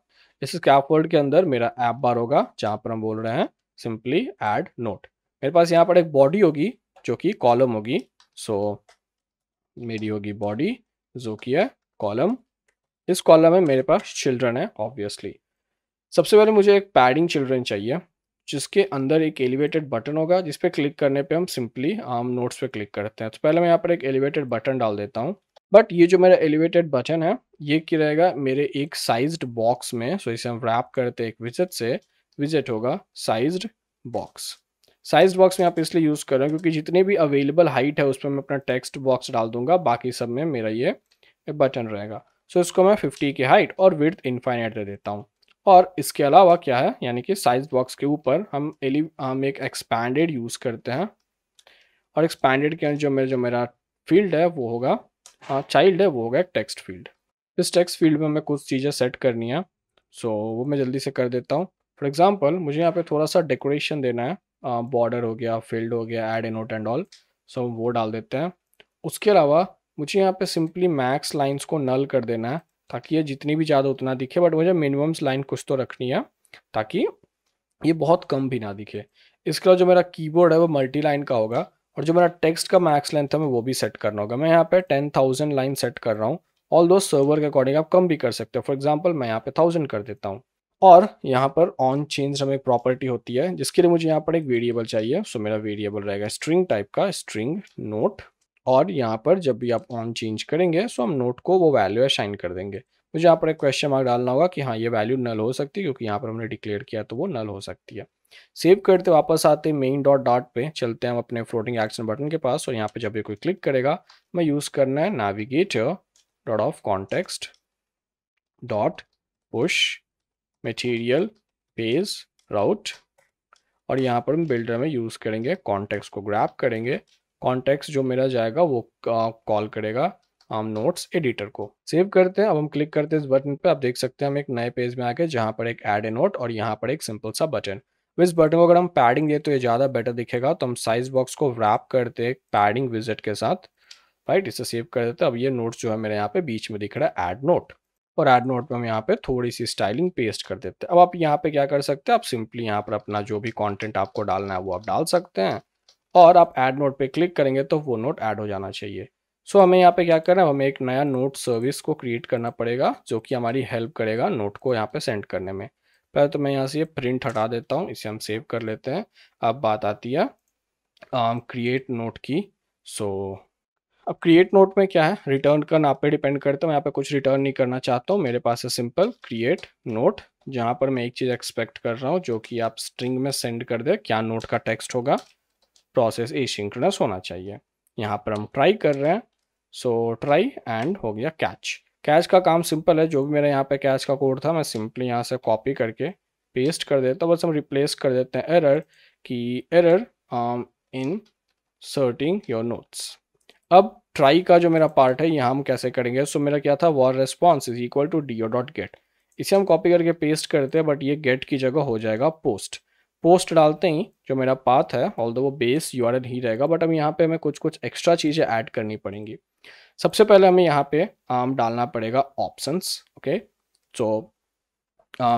इस स्कैफ के अंदर मेरा ऐप बार होगा जहाँ पर हम बोल रहे हैं सिंपली एड नोट मेरे पास यहाँ पर एक बॉडी होगी जो कि कॉलम होगी सो so, मेरी होगी बॉडी जो कि है कॉलम इस कॉलम में मेरे पास चिल्ड्रन है ऑब्वियसली सबसे पहले मुझे एक पैडिंग चिल्ड्रन चाहिए जिसके अंदर एक एलिवेटेड बटन होगा जिस पर क्लिक करने पे हम सिंपली आम नोट्स पे क्लिक करते हैं तो पहले मैं यहाँ पर एक एलिवेटेड बटन डाल देता हूँ बट ये जो मेरा एलिवेटेड बटन है ये क्या रहेगा मेरे एक साइज्ड बॉक्स में सो इसे हम रैप करते एक विजिट से विजिट होगा साइज्ड बॉक्स साइज बॉक्स में आप इसलिए यूज़ कर रहे हो क्योंकि जितने भी अवेलेबल हाइट है उस पर मैं अपना टेक्स्ट बॉक्स डाल दूंगा बाकी सब में मेरा ये बटन रहेगा सो so इसको मैं 50 की हाइट और विर्थ इन्फाइनाइट दे देता हूँ और इसके अलावा क्या है यानी कि साइज बॉक्स के ऊपर हम एलि e, हम एक एक्सपैंडेड यूज़ करते हैं और एक्सपैंडेड के जो मेरा जो मेरा फील्ड है वो होगा चाइल्ड हाँ, है वो होगा एक टेक्स्ट फील्ड इस टेक्स्ट फील्ड में हमें कुछ चीज़ें सेट करनी है सो so, वो मैं जल्दी से कर देता हूँ फॉर एग्जाम्पल मुझे यहाँ पे थोड़ा सा डेकोरेशन देना है बॉर्डर हो गया फील्ड हो गया add a note and all so वो डाल देते हैं उसके अलावा मुझे यहाँ पे सिंपली मैक्स लाइंस को नल कर देना है ताकि ये जितनी भी ज़्यादा उतना दिखे बट मुझे मिनिमम्स लाइन कुछ तो रखनी है ताकि ये बहुत कम भी ना दिखे इसके अलावा जो मेरा कीबोर्ड है वो मल्टी लाइन का होगा और जो मेरा टेक्स्ट का मैक्स लेंथ है मैं वो भी सेट करना होगा मैं यहाँ पे टेन थाउजेंड लाइन सेट कर रहा हूँ ऑल दो सर्वर के अकॉर्डिंग आप कम भी कर सकते हो फॉर एग्जाम्पल मैं यहाँ पे थाउजेंड कर देता हूँ और यहाँ पर ऑन चेंज हमें प्रॉपर्टी होती है जिसके लिए मुझे यहाँ पर एक वेरिएबल चाहिए सो मेरा वेरिएबल रहेगा स्ट्रिंग टाइप का स्ट्रिंग नोट और यहाँ पर जब भी आप ऑन चेंज करेंगे सो हम नोट को वो वैल्यू असाइन कर देंगे मुझे यहाँ पर एक क्वेश्चन मार्क डालना होगा कि हाँ ये वैल्यू नल हो सकती है क्योंकि यहाँ पर हमने डिक्लेयर किया तो वो नल हो सकती है सेव करते वापस आते मेन डॉट डॉट पे चलते हैं हम अपने फ्लोटिंग एक्शन बटन के पास और यहाँ पे जब ये कोई क्लिक करेगा मैं यूज़ करना है navigate dot of context dot push material page route और यहाँ पर हम बिल्डर में यूज़ करेंगे कॉन्टेक्स्ट को ग्रैप करेंगे कॉन्टेक्स जो मेरा जाएगा वो कॉल करेगा हम नोट्स एडिटर को सेव करते हैं अब हम क्लिक करते हैं इस बटन पे आप देख सकते हैं हम एक नए पेज में आके जहाँ पर एक एड ए नोट और यहाँ पर एक सिंपल सा बटन तो इस बटन को अगर हम पैडिंग दे तो ये ज़्यादा बेटर दिखेगा तो हम साइज बॉक्स को रैप करते हैं पैडिंग विजिट के साथ राइट इसे सेव कर देते हैं अब ये नोट्स जो है मेरे यहाँ पे बीच में दिख रहा है एड नोट और एड नोट पर हम यहाँ पे थोड़ी सी स्टाइलिंग पेस्ट कर देते हैं अब आप यहाँ पे क्या कर सकते हैं आप सिंपली यहाँ पर अपना जो भी कॉन्टेंट आपको डालना है वो आप डाल सकते हैं और आप ऐड नोट पे क्लिक करेंगे तो वो नोट ऐड हो जाना चाहिए सो हमें यहाँ पे क्या करना है हमें एक नया नोट सर्विस को क्रिएट करना पड़ेगा जो कि हमारी हेल्प करेगा नोट को यहाँ पे सेंड करने में पहले तो मैं यहाँ से ये प्रिंट हटा देता हूँ इसे हम सेव कर लेते हैं अब बात आती है क्रिएट um, नोट की सो so, अब क्रिएट नोट में क्या है रिटर्न करना आप पे डिपेंड करता हूँ यहाँ पे कुछ रिटर्न नहीं करना चाहता हूँ मेरे पास है सिंपल क्रिएट नोट जहाँ पर मैं एक चीज़ एक्सपेक्ट कर रहा हूँ जो कि आप स्ट्रिंग में सेंड कर दे क्या नोट का टेक्स्ट होगा प्रोसेस एसिंक्रोनस होना चाहिए यहाँ पर हम ट्राई कर रहे हैं सो ट्राई एंड हो गया कैच कैच का काम सिंपल है जो भी मेरा यहाँ पे कैच का कोड था मैं सिंपली यहाँ से कॉपी करके पेस्ट कर देता हूँ बस हम रिप्लेस कर देते हैं एरर कि error inserting your notes अब ट्राई का जो मेरा पार्ट है यहाँ हम कैसे करेंगे सो so, मेरा क्या था var response is equal to D dot get इसे हम कॉपी करके पेस्ट करते हैं बट ये गेट की जगह हो जाएगा पोस्ट पोस्ट डालते ही जो मेरा पाथ है ऑल वो बेस यू ही रहेगा बट अब यहाँ पे हमें कुछ कुछ एक्स्ट्रा चीज़ें ऐड करनी पड़ेंगी सबसे पहले हमें यहाँ पे आम um, डालना पड़ेगा options okay so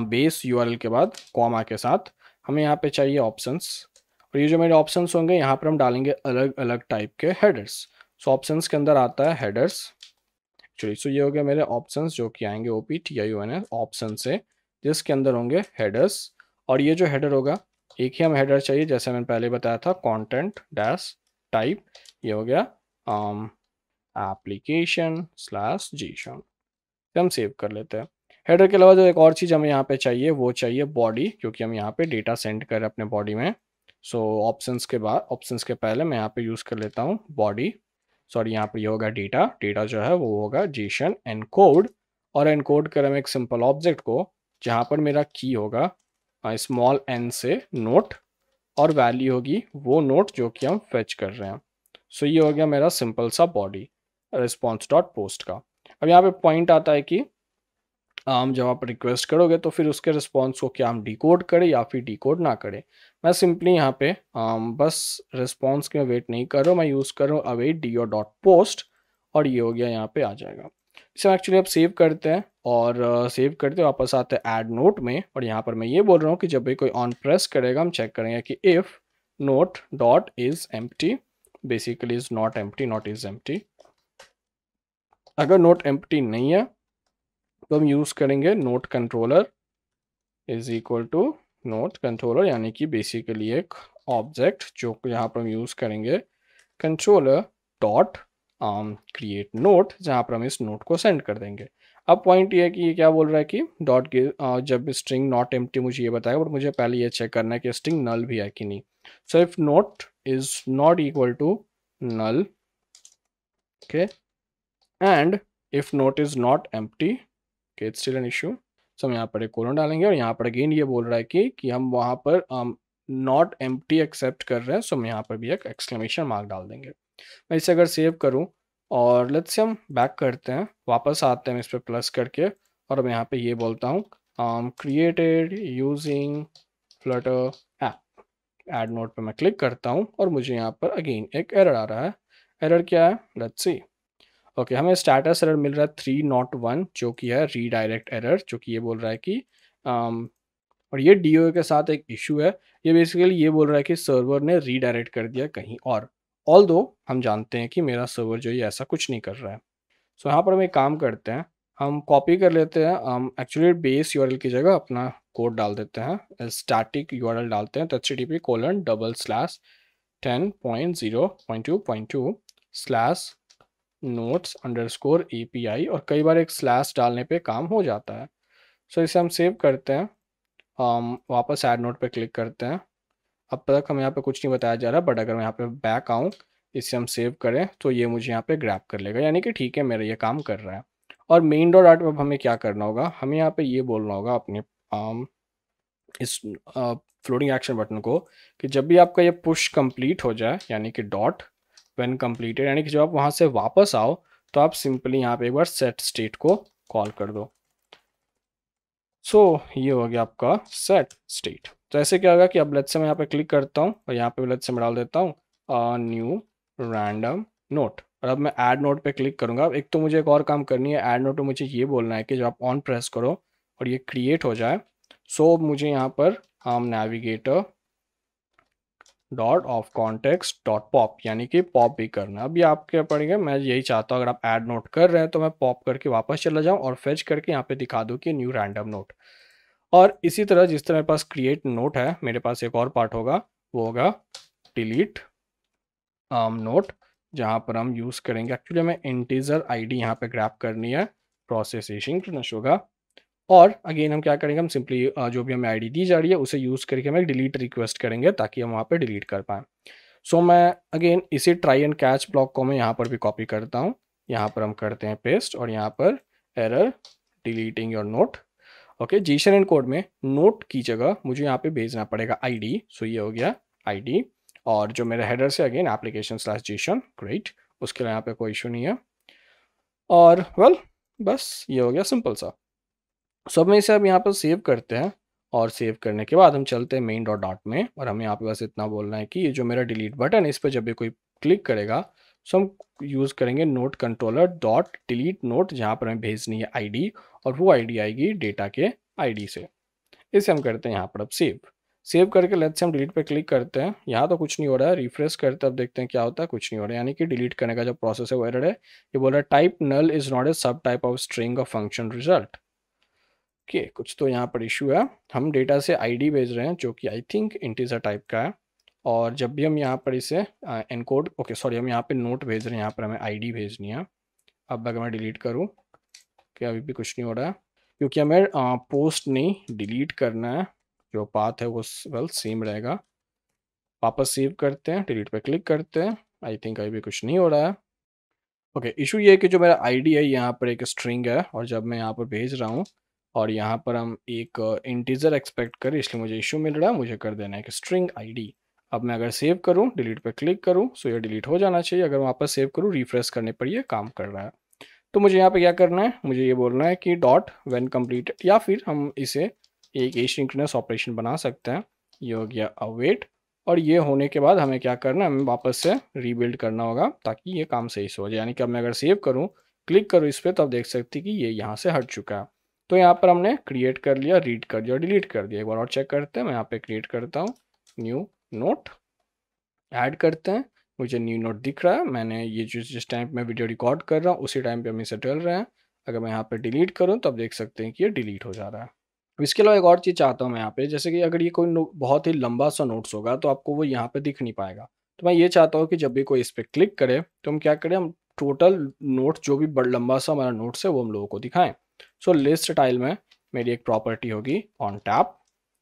base U के बाद कॉमा के साथ हमें यहाँ पे चाहिए ऑप्शंस और ये जो मेरे ऑप्शंस होंगे यहाँ पर हम डालेंगे अलग अलग टाइप के हेडर्स सो ऑप्शंस के अंदर आता है हेडर्स एक्चुअली सो ये हो गया मेरे ऑप्शन जो कि आएंगे O P T I U N S option से जिसके अंदर होंगे हेडर्स और ये जो हेडर होगा एक ही हम हेडर चाहिए जैसे मैंने पहले बताया था कंटेंट डैश टाइप ये हो गया एप्लीकेशन स्लैश जीशन हम सेव कर लेते हैं हेडर के अलावा जो एक और चीज़ हमें यहाँ पे चाहिए वो चाहिए बॉडी क्योंकि हम यहाँ पे डेटा सेंड करें अपने बॉडी में सो so, ऑप्शंस के बाद ऑप्शंस के पहले मैं यहाँ पे यूज़ कर लेता हूँ बॉडी सॉरी यहाँ पे ये होगा डेटा डेटा जो है वो होगा जीशन एनकोड और एनकोड कर हम एक सिंपल ऑब्जेक्ट को जहाँ पर मेरा की होगा स्मॉल एन से नोट और वैल्यू होगी वो नोट जो कि हम फेच कर रहे हैं सो so ये हो गया मेरा सिंपल सा बॉडी रिस्पॉन्स डॉट पोस्ट का अब यहाँ पे पॉइंट आता है कि हम जब आप रिक्वेस्ट करोगे तो फिर उसके रिस्पॉन्स को क्या हम डिकोड करें या फिर डिकोड ना करें मैं सिंपली यहाँ पे आम, बस रिस्पॉन्स के वेट नहीं कर रहा हूँ मैं यूज़ कर रहा हूँ अवेट डी डॉट पोस्ट और ये हो गया यहाँ पे आ जाएगा इसे एक्चुअली आप सेव करते हैं और सेव uh, करते वापस आते हैं ऐड नोट में और यहाँ पर मैं ये बोल रहा हूँ कि जब भी कोई ऑन प्रेस करेगा हम चेक करेंगे कि if note dot is M basically is not M not is M अगर नोट एम नहीं है तो हम यूज़ करेंगे note controller is equal to note controller यानी कि बेसिकली एक ऑब्जेक्ट जो यहाँ पर हम यूज़ करेंगे कंट्रोलर डॉट क्रिएट नोट जहाँ पर हम इस नोट को सेंड कर देंगे अब पॉइंट ये है कि ये क्या बोल रहा है कि डॉट गिव जब स्ट्रिंग नॉट एम मुझे ये बताया बट मुझे पहले ये चेक करना है कि स्ट्रिंग नल भी है कि नहीं so if note is not equal to null okay and if note is not T okay it still an issue so हम यहाँ पर एक कोलन डालेंगे और यहाँ पर अगेन ये बोल रहा है कि, कि हम वहाँ पर नॉट एम एक्सेप्ट कर रहे हैं सो हम यहाँ पर भी एक एक्सक्लेमेशन मार्क डाल देंगे मैं इसे अगर सेव करूँ और लेट्स से हम बैक करते हैं वापस आते हैं इस पर प्लस करके और मैं यहाँ पे ये बोलता हूँ created using Flutter app add note पे मैं क्लिक करता हूँ और मुझे यहाँ पर अगेन एक एरर आ रहा है एरर क्या है लेट्स सी ओके हमें स्टेटस एरर मिल रहा है थ्री नॉट वन जो कि है रीडायरेक्ट एरर जो कि ये बोल रहा है कि um, और ये डी के साथ एक इशू है ये बेसिकली ये बोल रहा है कि सर्वर ने रीडायरेक्ट कर दिया कहीं और ऑल दो हम जानते हैं कि मेरा सर्वर जो है ऐसा कुछ नहीं कर रहा है सो so, यहाँ पर हम एक काम करते हैं हम कॉपी कर लेते हैं हम एक्चुअली बेस यू की जगह अपना कोड डाल देते हैं स्टैटिक यू डालते हैं H T P colon double slash ten point zero point two point two slash notes underscore A P I और कई बार एक स्लैश डालने पे काम हो जाता है सो so, इसे हम सेव करते हैं हम वापस एड नोट पे क्लिक करते हैं अब तक हमें यहाँ पे कुछ नहीं बताया जा रहा बट अगर मैं यहाँ पे बैक आऊँ इसे हम सेव करें तो ये मुझे यहाँ पे ग्रैप कर लेगा यानी कि ठीक है मेरा ये काम कर रहा है और मेन डॉट आर्ट अब हमें क्या करना होगा हमें यहाँ पे ये बोलना होगा अपने आम, um, इस फ्लोटिंग एक्शन बटन को कि जब भी आपका ये पुश कम्प्लीट हो जाए यानी कि डॉट वेन कम्प्लीटेड यानी कि जब आप वहाँ से वापस आओ तो आप सिंपली यहाँ पे एक बार सेट स्टेट को कॉल कर दो सो so, ये हो गया आपका सेट स्टेट तो ऐसे क्या होगा कि अब लत से मैं यहाँ पे क्लिक करता हूँ और यहाँ पे लेट से मैं डाल देता हूँ न्यू रैंडम नोट और अब मैं ऐड नोट पे क्लिक करूँगा अब एक तो मुझे एक और काम करनी है ऐड नोट में मुझे ये बोलना है कि जब आप ऑन प्रेस करो और ये क्रिएट हो जाए सो so मुझे यहाँ पर हम navigator dot of context dot pop यानी कि पॉप भी करना अब ये आपके पढ़ेंगे मैं यही चाहता हूँ अगर आप ऐड नोट कर रहे हैं तो मैं पॉप करके वापस चला जाऊँ और फेच करके यहाँ पे दिखा दूँ कि न्यू रैंडम नोट और इसी तरह जिस तरह मेरे पास क्रिएट नोट है मेरे पास एक और पार्ट होगा वो होगा डिलीट आम नोट जहाँ पर हम यूज़ करेंगे एक्चुअली हमें इंटीजर आईडी यहाँ पे ग्रैप करनी है प्रोसेस सिंक्रोनस होगा और अगेन हम क्या करेंगे हम सिंपली uh, जो भी हमें आईडी दी जा रही है उसे यूज़ करके हम एक डिलीट रिक्वेस्ट करेंगे ताकि हम वहाँ पे डिलीट कर पाएँ सो so, मैं अगेन इसी ट्राई एंड कैच ब्लॉक को मैं यहाँ पर भी कॉपी करता हूँ यहाँ पर हम करते हैं पेस्ट और यहाँ पर error deleting your note okay JSON and code में नोट की जगह मुझे यहाँ पे भेजना पड़ेगा आईडी सो ये हो गया आईडी और जो मेरा हेडर से again application slash JSON great उसके लिए यहाँ पे कोई इशू नहीं है और वेल well, बस ये हो गया सिंपल सा सो में इसे अब यहाँ पर सेव करते हैं और सेव करने के बाद हम चलते हैं मेन डॉट डॉट में और हमें यहाँ पे बस इतना बोलना है कि ये जो मेरा डिलीट बटन इस पर जब भी कोई क्लिक करेगा सो हम यूज़ करेंगे note controller dot delete note जहाँ पर हमें भेजनी है आईडी और वो आईडी आएगी डेटा के आईडी से इसे हम करते हैं यहाँ पर अब सेव सेव करके लेट से हम डिलीट पर क्लिक करते हैं यहाँ तो कुछ नहीं हो रहा है रिफ्रेश करते अब देखते हैं क्या होता है कुछ नहीं हो रहा है यानी कि डिलीट करने का जो प्रोसेस है वो एरर है ये बोल रहा है type null is not a subtype of string of function result okay कुछ तो यहाँ पर इशू है हम डेटा से आईडी भेज रहे हैं जो कि आई थिंक इंटीजर टाइप का है और जब भी हम यहाँ पर इसे एनकोड ओके सॉरी हम यहाँ पे नोट भेज रहे हैं यहाँ पर हमें आईडी भेजनी है अब अगर मैं डिलीट करूँ कि अभी भी कुछ नहीं हो रहा है क्योंकि हमें आ, पोस्ट नहीं डिलीट करना है जो पाथ है वो वेल सेम रहेगा वापस सेव करते हैं डिलीट पर क्लिक करते हैं आई थिंक अभी भी कुछ नहीं हो रहा है ओके okay, इशू ये है कि जो मेरा आईडी है यहाँ पर एक स्ट्रिंग है और जब मैं यहाँ पर भेज रहा हूँ और यहाँ पर हम एक इंटीजर एक्सपेक्ट करें इसलिए मुझे इशू मिल रहा है मुझे कर देना है कि स्ट्रिंग आईडी अब मैं अगर सेव करूँ डिलीट पर क्लिक करूँ सो यह डिलीट हो जाना चाहिए अगर वापस सेव करूँ रिफ्रेश करने पर यह काम कर रहा है तो मुझे यहाँ पे क्या करना है मुझे ये बोलना है कि डॉट वेन कम्प्लीट या फिर हम इसे एक एशियनस ऑपरेशन बना सकते हैं ये हो गया अवेट और ये होने के बाद हमें क्या करना है हमें वापस से रीबिल्ड करना होगा ताकि ये काम सही से हो जाए यानी कि अब मैं अगर सेव करूँ क्लिक करूँ इस पर तो आप देख सकते कि ये यहाँ से हट चुका है तो यहाँ पर हमने क्रिएट कर लिया रीड कर दिया डिलीट कर दिया एक बार और चेक करते हैं मैं यहाँ पर क्रिएट करता हूँ न्यू नोट ऐड करते हैं मुझे न्यू नोट दिख रहा है मैंने ये जो जिस टाइम मैं वीडियो रिकॉर्ड कर रहा हूँ उसी टाइम पे हम इसे डल रहे हैं अगर मैं यहाँ पे डिलीट करूँ तो आप देख सकते हैं कि ये डिलीट हो जा रहा है अब इसके अलावा एक और चीज़ चाहता हूँ मैं यहाँ पे जैसे कि अगर ये कोई बहुत ही लंबा सा नोट्स होगा तो आपको वो यहाँ पर दिख नहीं पाएगा तो मैं ये चाहता हूँ कि जब भी कोई इस पर क्लिक करे तो हम क्या करें हम टोटल नोट जो भी बड़ लंबा सा हमारा नोट्स है वो हम लोगों को दिखाएँ सो लिस्ट टाइल में मेरी एक प्रॉपर्टी होगी ऑन टैप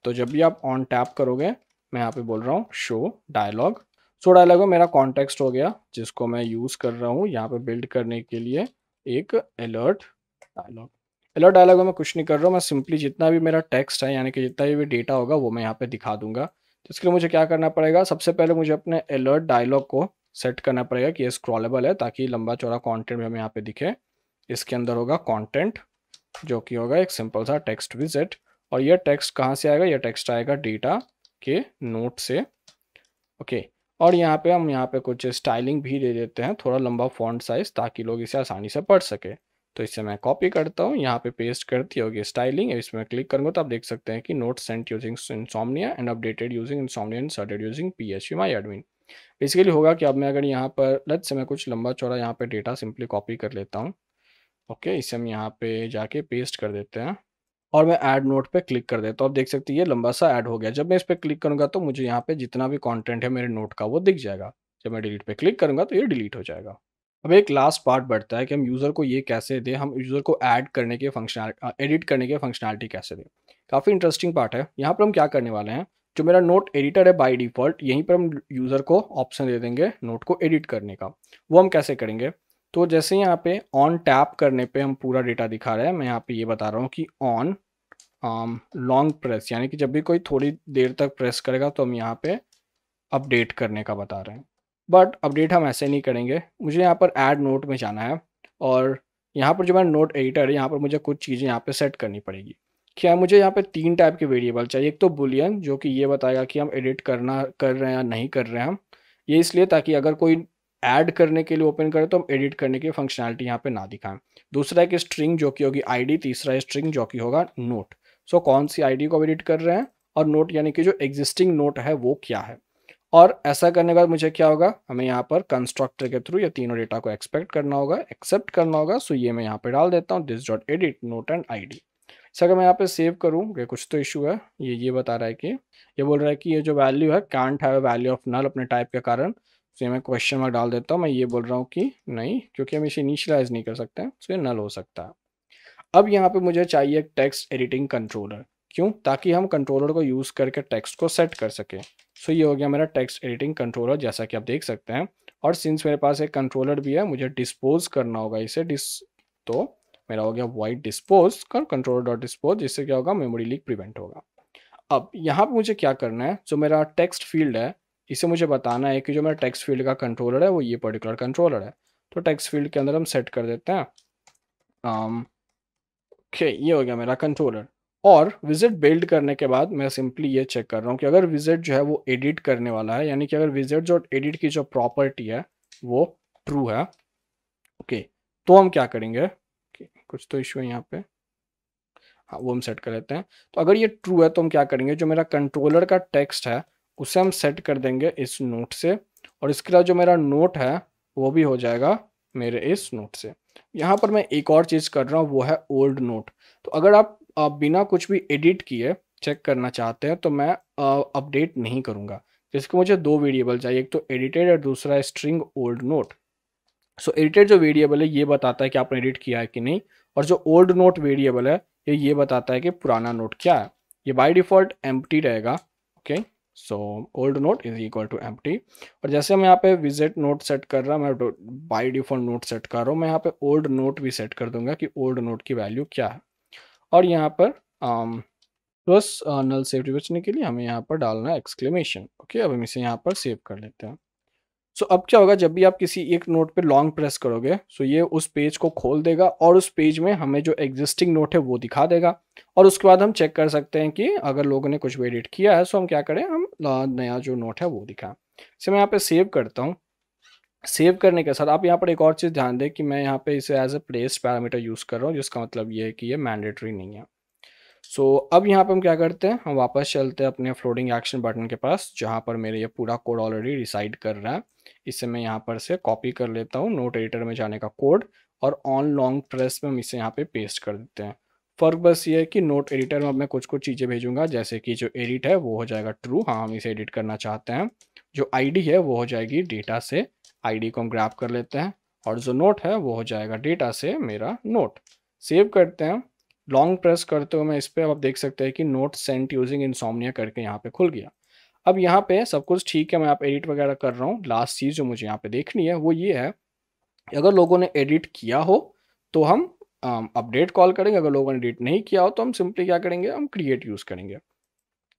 तो जब भी आप ऑन टैप करोगे मैं यहाँ पे बोल रहा हूँ शो डायलॉग सो डायलॉग में मेरा कॉन्टेक्स्ट हो गया जिसको मैं यूज़ कर रहा हूँ यहाँ पे बिल्ड करने के लिए एक अलर्ट डायलॉग अलर्ट डायलॉग में कुछ नहीं कर रहा हूँ मैं सिंपली जितना भी मेरा टेक्स्ट है यानी कि जितना भी डेटा होगा वो मैं यहाँ पे दिखा दूंगा जिसके लिए मुझे क्या करना पड़ेगा सबसे पहले मुझे अपने अलर्ट डायलॉग को सेट करना पड़ेगा कि ये स्क्रॉलेबल है ताकि लंबा चौड़ा कॉन्टेंट भी हमें यहाँ पे दिखे इसके अंदर होगा कॉन्टेंट जो कि होगा एक सिंपल सा टेक्स्ट विजिट और यह टेक्स्ट कहाँ से आएगा यह टेक्स्ट आएगा डेटा के नोट से ओके और यहाँ पे हम यहाँ पे कुछ स्टाइलिंग भी दे देते हैं थोड़ा लंबा फॉन्ट साइज ताकि लोग इसे आसानी से पढ़ सके तो इसे मैं कॉपी करता हूँ यहाँ पे पेस्ट करती होगी स्टाइलिंग इसमें क्लिक करूँगा तो आप देख सकते हैं कि note sent using Insomnia and updated using Insomnia and sorted using P H my admin basically होगा कि अब मैं अगर यहाँ पर लत से मैं कुछ लंबा चौड़ा यहाँ पर डेटा सिंपली कॉपी कर लेता हूँ ओके इसे हम यहाँ पे जाके पेस्ट कर देते हैं और मैं ऐड नोट पे क्लिक कर देता तो आप देख सकते हैं ये लंबा सा ऐड हो गया जब मैं इस पर क्लिक करूँगा तो मुझे यहाँ पे जितना भी कंटेंट है मेरे नोट का वो दिख जाएगा जब मैं डिलीट पे क्लिक करूँगा तो ये डिलीट हो जाएगा अब एक लास्ट पार्ट बढ़ता है कि हम यूज़र को ये कैसे दें हम यूज़र को ऐड करने के फंक्शनल एडिट करने के फंक्शनलिटी कैसे दें काफ़ी इंटरेस्टिंग पार्ट है यहाँ पर हम क्या करने वाले हैं जो मेरा नोट एडिटर है बाई डिफ़ॉल्ट यहीं पर हम यूज़र को ऑप्शन दे देंगे नोट को एडिट करने का वो हम कैसे करेंगे तो जैसे यहाँ पे ऑन टैप करने पे हम पूरा डेटा दिखा रहे हैं मैं यहाँ पे ये बता रहा हूँ कि ऑन लॉन्ग प्रेस यानी कि जब भी कोई थोड़ी देर तक प्रेस करेगा तो हम यहाँ पे अपडेट करने का बता रहे हैं बट अपडेट हम ऐसे नहीं करेंगे मुझे यहाँ पर ऐड नोट में जाना है और यहाँ पर जो मैं नोट एडिटर है यहाँ पर मुझे कुछ चीज़ें यहाँ पर सेट करनी पड़ेगी क्या मुझे यहाँ पर तीन टाइप के वेरिएबल चाहिए एक तो बुलियन जो कि ये बताएगा कि हम एडिट करना कर रहे हैं या नहीं कर रहे हैं हम ये इसलिए ताकि अगर कोई ऐड करने के लिए ओपन करें तो हम एडिट करने की फंक्शनैलिटी यहाँ पे ना दिखाएं दूसरा एक स्ट्रिंग जो कि होगी आईडी तीसरा स्ट्रिंग जो कि होगा नोट सो so, कौन सी आईडी को एडिट कर रहे हैं और नोट यानी कि जो एग्जिस्टिंग नोट है वो क्या है और ऐसा करने के बाद मुझे क्या होगा हमें यहाँ पर कंस्ट्रक्टर के थ्रू या तीनों डेटा को एक्सपेक्ट करना होगा एक्सेप्ट करना होगा सो ये मैं यहाँ पे डाल देता हूँ this dot edit note and I D sir अगर मैं यहाँ पे सेव करूँ ये कुछ तो इशू है ये ये बता रहा है कि ये बोल रहा है कि ये जो वैल्यू है कांट है वैल्यू ऑफ नल अपने टाइप के कारण फिर मैं क्वेश्चन मार्क डाल देता हूँ मैं ये बोल रहा हूँ कि नहीं क्योंकि हम इसे इनिशलाइज नहीं कर सकते हैं ये नल हो सकता है अब यहाँ पे मुझे चाहिए टेक्स्ट एडिटिंग कंट्रोलर क्यों ताकि हम कंट्रोलर को यूज़ करके टेक्स्ट को सेट कर सकें सो ये हो गया मेरा टेक्स्ट एडिटिंग कंट्रोलर जैसा कि आप देख सकते हैं और सिंस मेरे पास एक कंट्रोलर भी है मुझे डिस्पोज करना होगा इसे डिस तो मेरा हो गया वाइट डिस्पोज कर कंट्रोलर डॉट डिस्पोज जिससे क्या होगा मेमोरी लीक प्रिवेंट होगा अब यहाँ पे मुझे क्या करना है जो मेरा टेक्स्ट फील्ड है इसे मुझे बताना है कि जो मेरा टेक्स्ट फील्ड का कंट्रोलर है वो ये पर्टिकुलर कंट्रोलर है तो टेक्स्ट फील्ड के अंदर हम सेट कर देते हैं ओके um, ये हो गया मेरा कंट्रोलर और विजिट बिल्ड करने के बाद मैं सिंपली ये चेक कर रहा हूँ कि अगर विजिट जो है वो एडिट करने वाला है यानी कि अगर विजिट जो एडिट की जो प्रॉपर्टी है वो ट्रू है ओके तो हम क्या करेंगे okay, कुछ तो इशू है यहाँ पे हाँ वो हम सेट कर लेते हैं तो अगर ये ट्रू है तो हम क्या करेंगे जो मेरा कंट्रोलर का टेक्स्ट है उसे हम सेट कर देंगे इस नोट से और इसके अलावा जो मेरा नोट है वो भी हो जाएगा मेरे इस नोट से यहाँ पर मैं एक और चीज़ कर रहा हूँ वो है ओल्ड नोट तो अगर आप, आप बिना कुछ भी एडिट किए चेक करना चाहते हैं तो मैं अपडेट नहीं करूँगा जिसके मुझे दो वेरिएबल चाहिए एक तो एडिटेड और दूसरा string old note so edited जो वेरिएबल है ये बताता है कि आपने एडिट किया है कि नहीं और जो ओल्ड नोट वेरिएबल है ये ये बताता है कि पुराना नोट क्या है ये बाय डिफ़ॉल्ट एम्प्टी रहेगा okay okay? So old note is equal to M और जैसे मैं यहाँ पे विजिट नोट सेट कर रहा हूँ मैं बाई डिफॉल्ट नोट सेट कर रहा हूँ मैं यहाँ पे ओल्ड नोट भी सेट कर दूंगा कि ओल्ड नोट की वैल्यू क्या है और यहाँ पर प्लस नल सेफ्टी बचने के लिए हमें यहाँ पर डालना है एक्सक्लेमेशन ओके अब हम इसे यहाँ पर सेव कर लेते हैं सो अब क्या होगा जब भी आप किसी एक नोट पे लॉन्ग प्रेस करोगे सो ये उस पेज को खोल देगा और उस पेज में हमें जो एग्जिस्टिंग नोट है वो दिखा देगा और उसके बाद हम चेक कर सकते हैं कि अगर लोगों ने कुछ भी एडिट किया है सो हम क्या करें हम नया जो नोट है वो दिखाएं इसे मैं यहाँ पे सेव करता हूँ सेव करने के साथ आप यहाँ पर एक और चीज़ ध्यान दें कि मैं यहाँ पे इसे as a place parameter use कर रहा हूँ जिसका मतलब ये है कि ये मैंडेटरी नहीं है सो so, अब यहाँ पर हम क्या करते हैं हम वापस चलते हैं अपने फ्लोटिंग एक्शन बटन के पास जहाँ पर मेरे ये पूरा कोड ऑलरेडी रिसाइड कर रहा है इसे मैं यहाँ पर से कॉपी कर लेता हूँ नोट एडिटर में जाने का कोड और ऑन लॉन्ग प्रेस में हम इसे यहाँ पे पेस्ट कर देते हैं फ़र्क बस ये है कि नोट एडिटर में अब मैं कुछ कुछ चीज़ें भेजूंगा जैसे कि जो एडिट है वो हो जाएगा ट्रू हाँ हम इसे एडिट करना चाहते हैं जो आईडी है वो हो जाएगी डेटा से आईडी को हम ग्रैप कर लेते हैं और जो नोट है वो हो जाएगा डेटा से मेरा नोट सेव करते हैं लॉन्ग प्रेस करते हुए मैं इस पर आप देख सकते हैं कि नोट सेंट यूजिंग इंसोमनिया करके यहाँ पर खुल गया अब यहाँ पे सब कुछ ठीक है मैं आप एडिट वगैरह कर रहा हूँ लास्ट चीज़ जो मुझे यहाँ पे देखनी है वो ये है अगर लोगों ने एडिट किया हो तो हम अपडेट कॉल करेंगे अगर लोगों ने एडिट नहीं किया हो तो हम सिंपली क्या करेंगे हम क्रिएट यूज़ करेंगे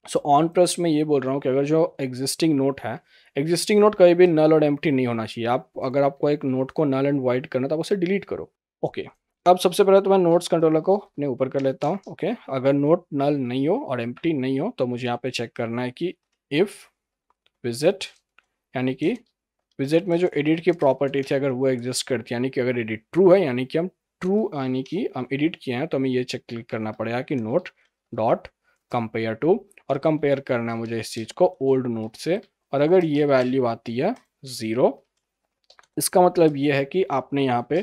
सो ऑन प्रेस में ये बोल रहा हूँ कि अगर जो एग्जिस्टिंग नोट है एग्जिस्टिंग नोट कभी भी नल और एम नहीं होना चाहिए आप अगर आपको एक नोट को नल एंड वाइट करना तो आप उसे डिलीट करो ओके okay. अब सबसे पहले तो मैं नोट्स कंट्रोलर को अपने ऊपर कर लेता हूँ ओके okay. अगर नोट नल नहीं हो और एम नहीं हो तो मुझे यहाँ पे चेक करना है कि इफ विजिट यानी कि विजिट में जो एडिट की प्रॉपर्टी थी अगर वो एग्जिस्ट करती यानी कि अगर एडिट ट्रू है यानी कि हम ट्रू यानी कि हम एडिट किए हैं तो हमें ये चेक क्लिक करना पड़ेगा कि नोट डॉट कंपेयर टू और कंपेयर करना मुझे इस चीज़ को ओल्ड नोट से और अगर ये वैल्यू आती है ज़ीरो इसका मतलब ये है कि आपने यहाँ पे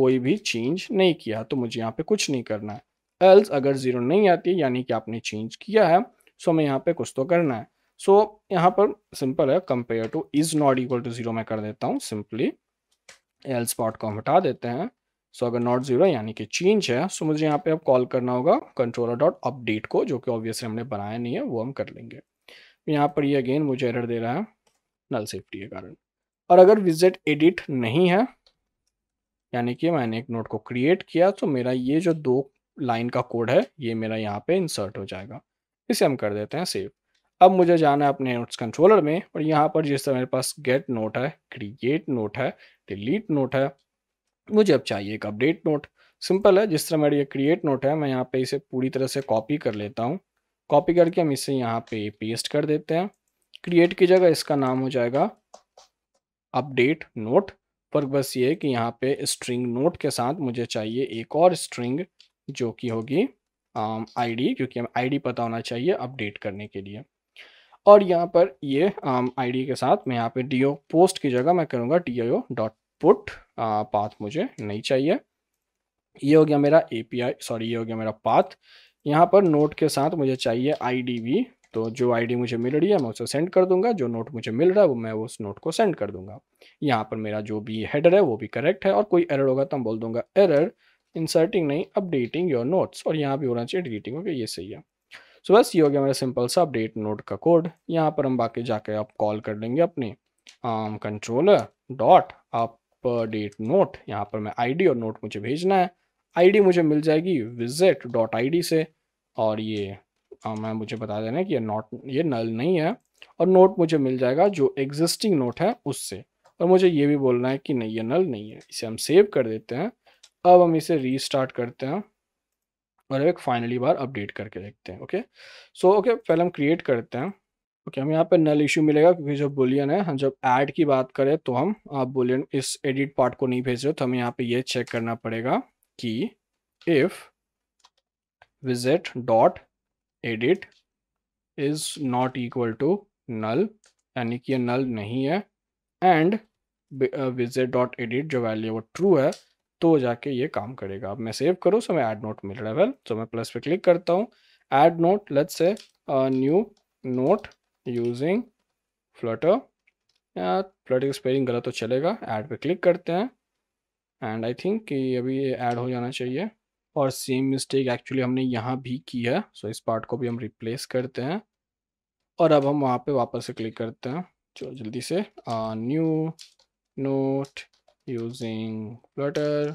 कोई भी चेंज नहीं किया तो मुझे यहाँ पे कुछ नहीं करना है एल्स अगर ज़ीरो नहीं आती यानी कि आपने चेंज किया है सो तो हमें यहाँ पे कुछ तो करना है सो so, यहाँ पर सिंपल है compare to is not equal to zero मैं कर देता हूँ सिंपली एल स्पॉट को हम हटा देते हैं सो so, अगर नॉट जीरो यानी कि चेंज है सो so मुझे यहाँ पे अब कॉल करना होगा कंट्रोलर डॉट अपडेट को जो कि ऑब्वियसली हमने बनाया नहीं है वो हम कर लेंगे यहाँ पर ये अगेन मुझे एरर दे रहा है नल सेफ्टी के कारण और अगर विजिट एडिट नहीं है यानी कि मैंने एक नोट को क्रिएट किया तो मेरा ये जो दो लाइन का कोड है ये मेरा यहाँ पे इंसर्ट हो जाएगा इसे हम कर देते हैं सेव अब मुझे जाना है अपने नोट्स कंट्रोलर में और यहाँ पर जिस तरह मेरे पास गेट नोट है क्रिएट नोट है डिलीट नोट है मुझे अब चाहिए एक अपडेट नोट सिंपल है जिस तरह मेरा ये क्रिएट नोट है मैं यहाँ पे इसे पूरी तरह से कॉपी कर लेता हूँ कॉपी करके हम इसे यहाँ पे पेस्ट कर देते हैं क्रिएट की जगह इसका नाम हो जाएगा अपडेट नोट पर बस ये कि यहाँ पे स्ट्रिंग नोट के साथ मुझे चाहिए एक और स्ट्रिंग जो कि होगी आईडी um, क्योंकि हमें आईडी पता होना चाहिए अपडेट करने के लिए और यहाँ पर ये आई um, के साथ मैं यहाँ पे डी पोस्ट की जगह मैं करूँगा डी डॉट पुट पाथ मुझे नहीं चाहिए ये हो गया मेरा ए सॉरी ये हो गया मेरा पाथ यहाँ पर नोट के साथ मुझे चाहिए आई भी तो जो आई मुझे मिल रही है मैं उसे सेंड कर दूंगा जो नोट मुझे मिल रहा है वो मैं उस नोट को सेंड कर दूंगा यहाँ पर मेरा जो भी हेडर है वो भी करेक्ट है और कोई एरर होगा तो हम बोल दूंगा एरर इंसर्टिंग नहीं अपडेटिंग योर नोट्स और यहाँ भी होना चाहिए डिलीटिंग ओके ये सही है सो so बस ये हो गया मेरा सिंपल सा अपडेट नोड का कोड यहाँ पर हम बाकी जाके आप कॉल कर लेंगे अपने कंट्रोलर डॉट अपडेट नोट यहाँ पर मैं आईडी और नोट मुझे भेजना है आईडी मुझे मिल जाएगी विजिट डॉट आई से और ये आ, um, मैं मुझे बता देना कि ये नोट ये नल नहीं है और नोट मुझे मिल जाएगा जो एग्जिस्टिंग नोट है उससे और मुझे ये भी बोलना है कि नहीं ये नल नहीं है इसे हम सेव कर देते हैं अब हम इसे रीस्टार्ट करते हैं और मतलब एक फाइनली बार अपडेट करके देखते हैं ओके सो ओके पहले हम क्रिएट करते हैं ओके okay, हमें यहाँ पे नल इशू मिलेगा क्योंकि जब बुलियन है हम जब ऐड की बात करें तो हम आप बुलियन इस एडिट पार्ट को नहीं भेज रहे तो हमें यहाँ पे ये चेक करना पड़ेगा कि इफ विजिट dot edit is not equal to null यानी कि ये नल नहीं है एंड विजिट डॉट एडिट जो वैल्यू है वो ट्रू है तो जाके ये काम करेगा अब मैं सेव करूँ सो मैं ऐड नोट मिल रहा है वेल तो मैं प्लस पे क्लिक करता हूँ add note let say new note using Flutter Flutter की स्पेलिंग गलत तो चलेगा ऐड पे क्लिक करते हैं एंड आई थिंक कि अभी ये ऐड हो जाना चाहिए और सेम मिस्टेक एक्चुअली हमने यहाँ भी की है सो so इस पार्ट को भी हम रिप्लेस करते हैं और अब हम वहाँ पे वापस से क्लिक करते हैं चलो जल्दी से new note using Flutter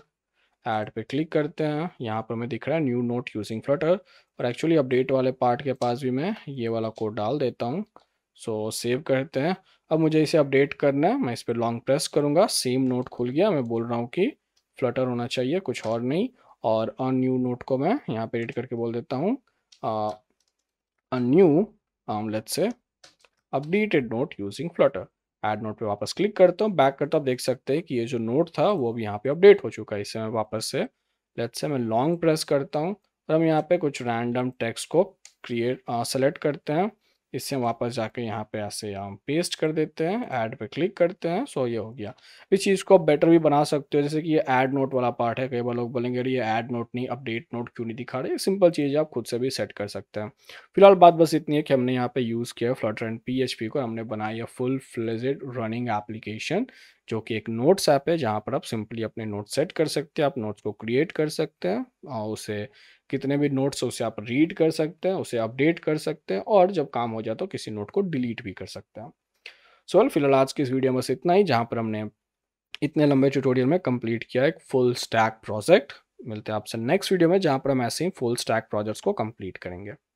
add पे क्लिक करते हैं यहाँ पर हमें दिख रहा है न्यू नोट यूजिंग फ्लटर और एक्चुअली अपडेट वाले पार्ट के पास भी मैं ये वाला कोड डाल देता हूँ सो सेव करते हैं अब मुझे इसे अपडेट करना है मैं इस पर लॉन्ग प्रेस करूँगा सेम नोट खुल गया मैं बोल रहा हूँ कि फ्लटर होना चाहिए कुछ और नहीं और अन न्यू नोट को मैं यहाँ पे एडिट करके बोल देता हूँ uh new omelette say updated note using Flutter add note पे वापस क्लिक करता हूँ बैक करता हूँ आप देख सकते हैं कि ये जो नोट था वो अब यहाँ पे अपडेट हो चुका है इसे मैं वापस से लेट से मैं लॉन्ग प्रेस करता हूँ और हम यहाँ पे कुछ रैंडम टेक्स्ट को क्रिएट सेलेक्ट uh, करते हैं इसे हम वापस जाके यहाँ पे ऐसे हम पेस्ट कर देते हैं ऐड पे क्लिक करते हैं सो ये हो गया इस चीज़ को आप बेटर भी बना सकते हो जैसे कि ये ऐड नोट वाला पार्ट है कई बार लोग बोलेंगे अरे ये ऐड नोट नहीं अपडेट नोट क्यों नहीं दिखा रहे सिंपल चीज़ आप खुद से भी सेट कर सकते हैं फिलहाल बात बस इतनी है कि हमने यहाँ पे यूज़ किया है एंड पी को हमने बनाया है फुल फ्लेजेड रनिंग एप्लीकेशन जो कि एक नोट्स ऐप है जहाँ पर आप सिंपली अपने नोट सेट कर सकते हैं आप नोट्स को क्रिएट कर सकते हैं और उसे कितने भी नोट्स उसे आप रीड कर सकते हैं उसे अपडेट कर सकते हैं और जब काम हो जाए तो किसी नोट को डिलीट भी कर सकते हैं सो so, फिलहाल आज की इस वीडियो में बस इतना ही जहाँ पर हमने इतने लंबे ट्यूटोरियल में कंप्लीट किया एक फुल स्टैक प्रोजेक्ट मिलते हैं आपसे नेक्स्ट वीडियो में जहाँ पर हम ऐसे ही फुल स्टैक प्रोजेक्ट्स को कंप्लीट करेंगे